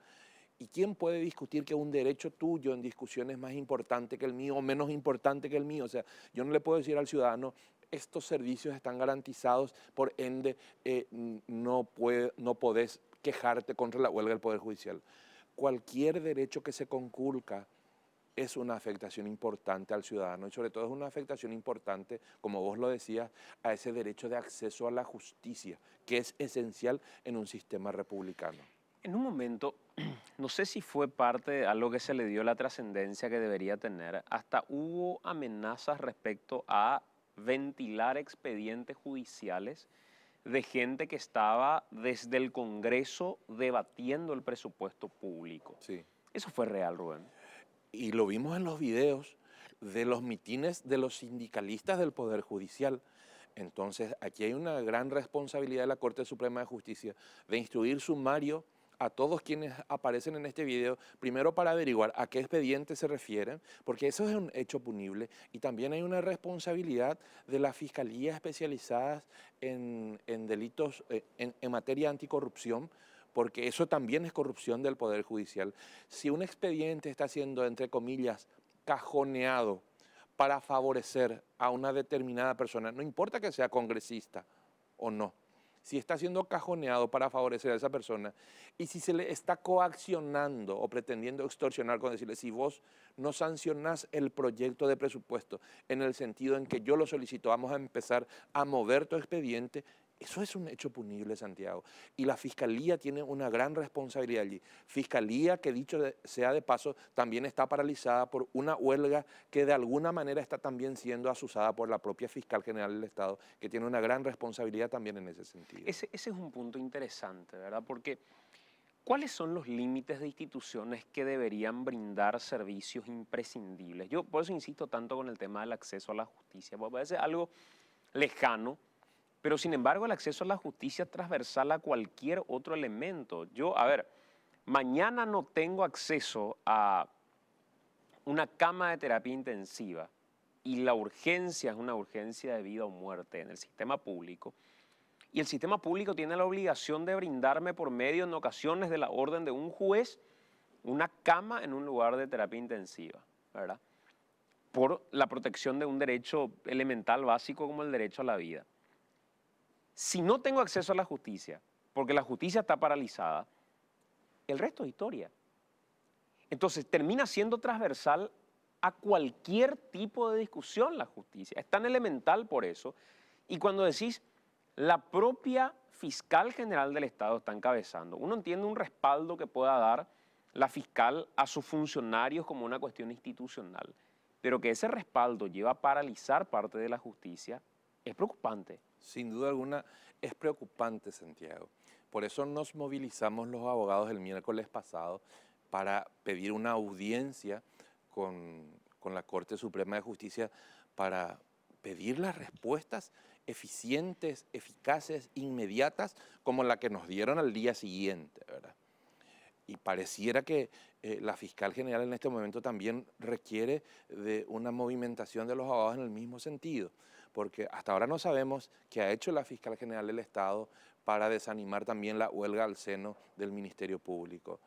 ¿Y quién puede discutir que un derecho tuyo en discusión es más importante que el mío o menos importante que el mío? O sea, yo no le puedo decir al ciudadano, estos servicios están garantizados, por ende eh, no, puede, podés quejarte contra la huelga del Poder Judicial. Cualquier derecho que se conculca es una afectación importante al ciudadano y sobre todo es una afectación importante, como vos lo decías, a ese derecho de acceso a la justicia, que es esencial en un sistema republicano. En un momento, no sé si fue parte a lo que se le dio la trascendencia que debería tener, hasta hubo amenazas respecto a ventilar expedientes judiciales de gente que estaba desde el Congreso debatiendo el presupuesto público. Sí. Eso fue real, Rubén. Y lo vimos en los videos de los mitines de los sindicalistas del Poder Judicial. Entonces, aquí hay una gran responsabilidad de la Corte Suprema de Justicia de instruir sumario a todos quienes aparecen en este video, primero para averiguar a qué expediente se refieren, porque eso es un hecho punible y también hay una responsabilidad de las fiscalías especializadas en, delitos eh, en, en materia anticorrupción, porque eso también es corrupción del Poder Judicial. Si un expediente está siendo, entre comillas, cajoneado para favorecer a una determinada persona, no importa que sea congresista o no, si está siendo cajoneado para favorecer a esa persona y si se le está coaccionando o pretendiendo extorsionar con decirle, si vos no sancionás el proyecto de presupuesto en el sentido en que yo lo solicito, vamos a empezar a mover tu expediente, eso es un hecho punible, Santiago. Y la Fiscalía tiene una gran responsabilidad allí. Fiscalía que, dicho sea de paso, también está paralizada por una huelga que de alguna manera está también siendo asusada por la propia Fiscal General del Estado, que tiene una gran responsabilidad también en ese sentido. Ese, es un punto interesante, ¿verdad? Porque ¿cuáles son los límites de instituciones que deberían brindar servicios imprescindibles? Yo por eso insisto tanto con el tema del acceso a la justicia, porque parece algo lejano, pero sin embargo, el acceso a la justicia es transversal a cualquier otro elemento. Yo, a ver, mañana no tengo acceso a una cama de terapia intensiva y la urgencia es una urgencia de vida o muerte en el sistema público. Y el sistema público tiene la obligación de brindarme por medio en ocasiones de la orden de un juez una cama en un lugar de terapia intensiva, ¿verdad? Por la protección de un derecho elemental básico como el derecho a la vida si no tengo acceso a la justicia, porque la justicia está paralizada, el resto es historia. Entonces termina siendo transversal a cualquier tipo de discusión la justicia. Es tan elemental por eso. Y cuando decís, la propia fiscal general del Estado está encabezando, uno entiende un respaldo que pueda dar la fiscal a sus funcionarios como una cuestión institucional, pero que ese respaldo lleva a paralizar parte de la justicia es preocupante sin duda alguna, es preocupante, Santiago. Por eso nos movilizamos los abogados el miércoles pasado para pedir una audiencia con, la Corte Suprema de Justicia para pedir las respuestas eficientes, eficaces, inmediatas, como la que nos dieron al día siguiente, ¿verdad? y pareciera que eh, la fiscal general en este momento también requiere de una movimentación de los abogados en el mismo sentido, porque hasta ahora no sabemos qué ha hecho la fiscal general del Estado para desanimar también la huelga al seno del Ministerio Público.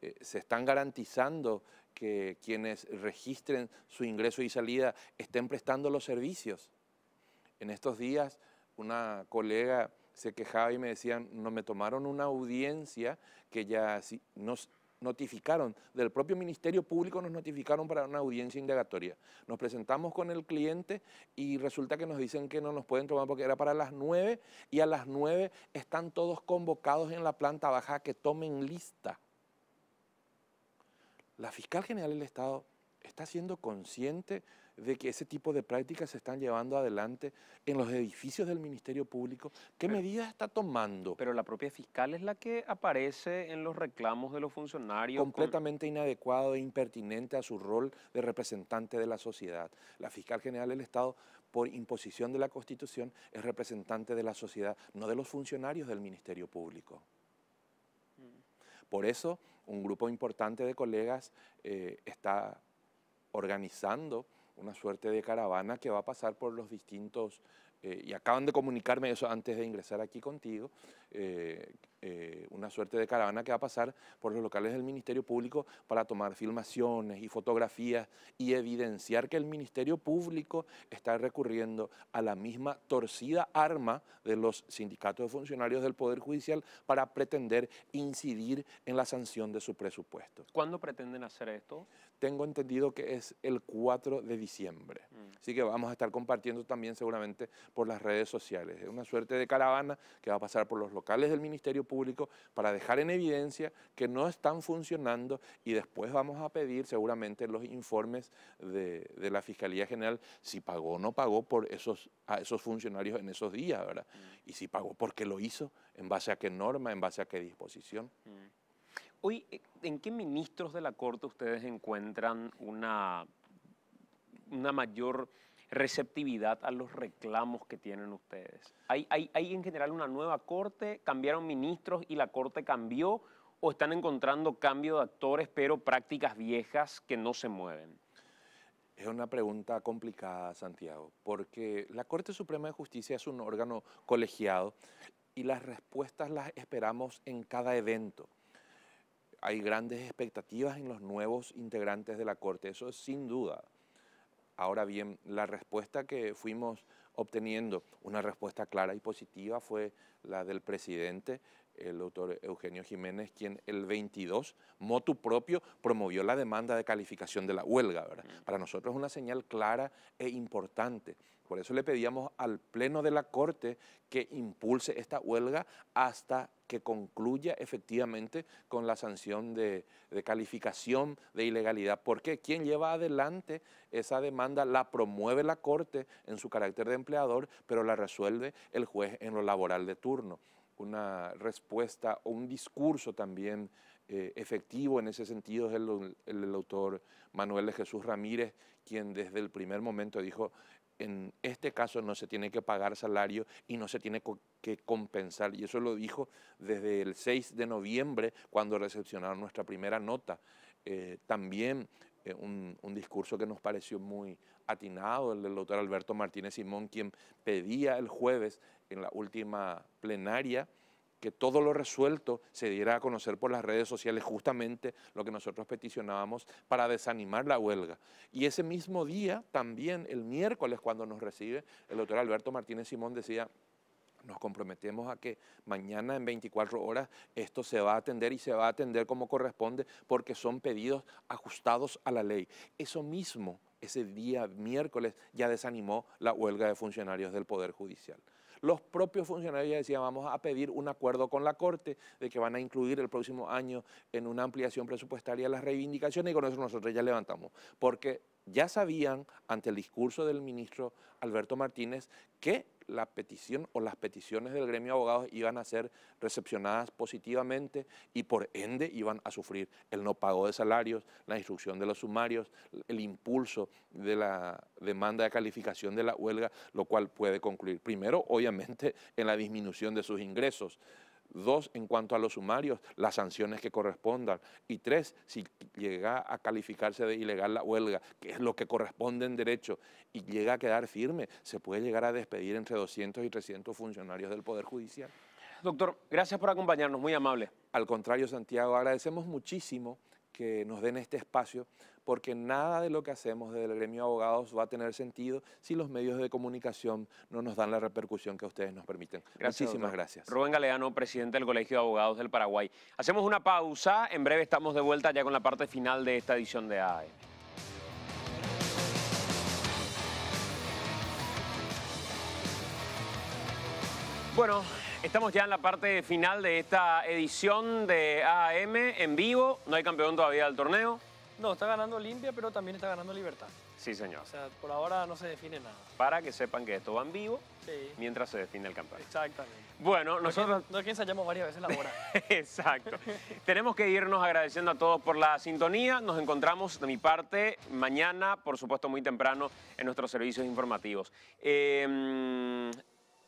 Eh, se están garantizando que quienes registren su ingreso y salida estén prestando los servicios. En estos días, una colega se quejaba y me decían, no me tomaron una audiencia que ya nos notificaron, del propio Ministerio Público nos notificaron para una audiencia indagatoria. Nos presentamos con el cliente y resulta que nos dicen que no nos pueden tomar porque era para las 9 y a las 9 están todos convocados en la planta baja que tomen lista. La fiscal general del Estado está siendo consciente de que ese tipo de prácticas se están llevando adelante en los edificios del Ministerio Público. ¿Qué medidas está tomando? Pero la propia fiscal es la que aparece en los reclamos de los funcionarios. Completamente inadecuado e impertinente a su rol de representante de la sociedad. La fiscal general del Estado, por imposición de la Constitución, es representante de la sociedad, no de los funcionarios del Ministerio Público. Mm. Por eso, un grupo importante de colegas eh, está organizando una suerte de caravana que va a pasar por los distintos, eh, y acaban de comunicarme eso antes de ingresar aquí contigo, eh, eh, una suerte de caravana que va a pasar por los locales del Ministerio Público para tomar filmaciones y fotografías y evidenciar que el Ministerio Público está recurriendo a la misma torcida arma de los sindicatos de funcionarios del Poder Judicial para pretender incidir en la sanción de su presupuesto. ¿Cuándo pretenden hacer esto? tengo entendido que es el 4 de diciembre. Mm. Así que vamos a estar compartiendo también seguramente por las redes sociales. Es una suerte de caravana que va a pasar por los locales del Ministerio Público para dejar en evidencia que no están funcionando y después vamos a pedir seguramente los informes de, la Fiscalía General si pagó o no pagó por esos, a esos funcionarios en esos días, ¿verdad? Mm. Y si pagó, ¿por qué lo hizo? ¿En base a qué norma? ¿En base a qué disposición? Mm. Hoy, ¿en qué ministros de la Corte ustedes encuentran una, mayor receptividad a los reclamos que tienen ustedes? ¿Hay, hay, en general una nueva Corte? ¿Cambiaron ministros y la Corte cambió? ¿O están encontrando cambio de actores, pero prácticas viejas que no se mueven? Es una pregunta complicada, Santiago, porque la Corte Suprema de Justicia es un órgano colegiado y las respuestas las esperamos en cada evento hay grandes expectativas en los nuevos integrantes de la Corte, eso es sin duda. Ahora bien, la respuesta que fuimos obteniendo, una respuesta clara y positiva, fue la del presidente, el doctor Eugenio Jiménez, quien el 22, motu propio, promovió la demanda de calificación de la huelga. Para nosotros es una señal clara e importante por eso le pedíamos al Pleno de la Corte que impulse esta huelga hasta que concluya efectivamente con la sanción de, calificación de ilegalidad. Porque quien lleva adelante esa demanda la promueve la Corte en su carácter de empleador, pero la resuelve el juez en lo laboral de turno. Una respuesta o un discurso también eh, efectivo en ese sentido es el, autor Manuel Jesús Ramírez, quien desde el primer momento dijo en este caso no se tiene que pagar salario y no se tiene que compensar. Y eso lo dijo desde el 6 de noviembre cuando recepcionaron nuestra primera nota. Eh, también eh, un, un, discurso que nos pareció muy atinado, el del doctor Alberto Martínez Simón, quien pedía el jueves en la última plenaria que todo lo resuelto se diera a conocer por las redes sociales, justamente lo que nosotros peticionábamos para desanimar la huelga. Y ese mismo día, también el miércoles cuando nos recibe, el doctor Alberto Martínez Simón decía, nos comprometemos a que mañana en 24 horas esto se va a atender y se va a atender como corresponde porque son pedidos ajustados a la ley. Eso mismo, ese día miércoles, ya desanimó la huelga de funcionarios del Poder Judicial los propios funcionarios ya decían, vamos a pedir un acuerdo con la Corte de que van a incluir el próximo año en una ampliación presupuestaria las reivindicaciones y con eso nosotros ya levantamos, porque ya sabían ante el discurso del ministro Alberto Martínez que la petición o las peticiones del gremio de abogados iban a ser recepcionadas positivamente y por ende iban a sufrir el no pago de salarios, la instrucción de los sumarios, el impulso de la demanda de calificación de la huelga, lo cual puede concluir primero, obviamente, en la disminución de sus ingresos. Dos, en cuanto a los sumarios, las sanciones que correspondan. Y tres, si llega a calificarse de ilegal la huelga, que es lo que corresponde en derecho, y llega a quedar firme, se puede llegar a despedir entre 200 y 300 funcionarios del Poder Judicial. Doctor, gracias por acompañarnos, muy amable. Al contrario, Santiago, agradecemos muchísimo que nos den este espacio, porque nada de lo que hacemos del gremio de abogados va a tener sentido si los medios de comunicación no nos dan la repercusión que ustedes nos permiten. Muchísimas gracias. Rubén Galeano, presidente del Colegio de Abogados del Paraguay. Hacemos una pausa, en breve estamos de vuelta ya con la parte final de esta edición de ae Bueno, Estamos ya en la parte final de esta edición de AM en vivo. No hay campeón todavía del torneo. No, está ganando Olimpia, pero también está ganando Libertad. Sí, señor. O sea, por ahora no se define nada. Para que sepan que esto va en vivo mientras se define el campeón. Exactamente. Bueno, nosotros... No es que ensayamos varias veces la hora. Exacto. Tenemos que irnos agradeciendo a todos por la sintonía. Nos encontramos, de mi parte, mañana, por supuesto, muy temprano, en nuestros servicios informativos. AAM eh, mm,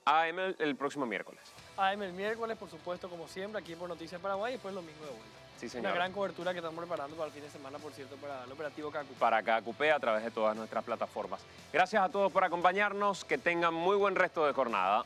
AM el próximo miércoles. AM el miércoles, por supuesto, como siempre, aquí por Noticias Paraguay y después el domingo de vuelta. Sí, señor. Una gran cobertura que estamos preparando para el fin de semana, por cierto, para el operativo CACUP. Para CACUP a través de todas nuestras plataformas. Gracias a todos por acompañarnos. Que tengan muy buen resto de jornada.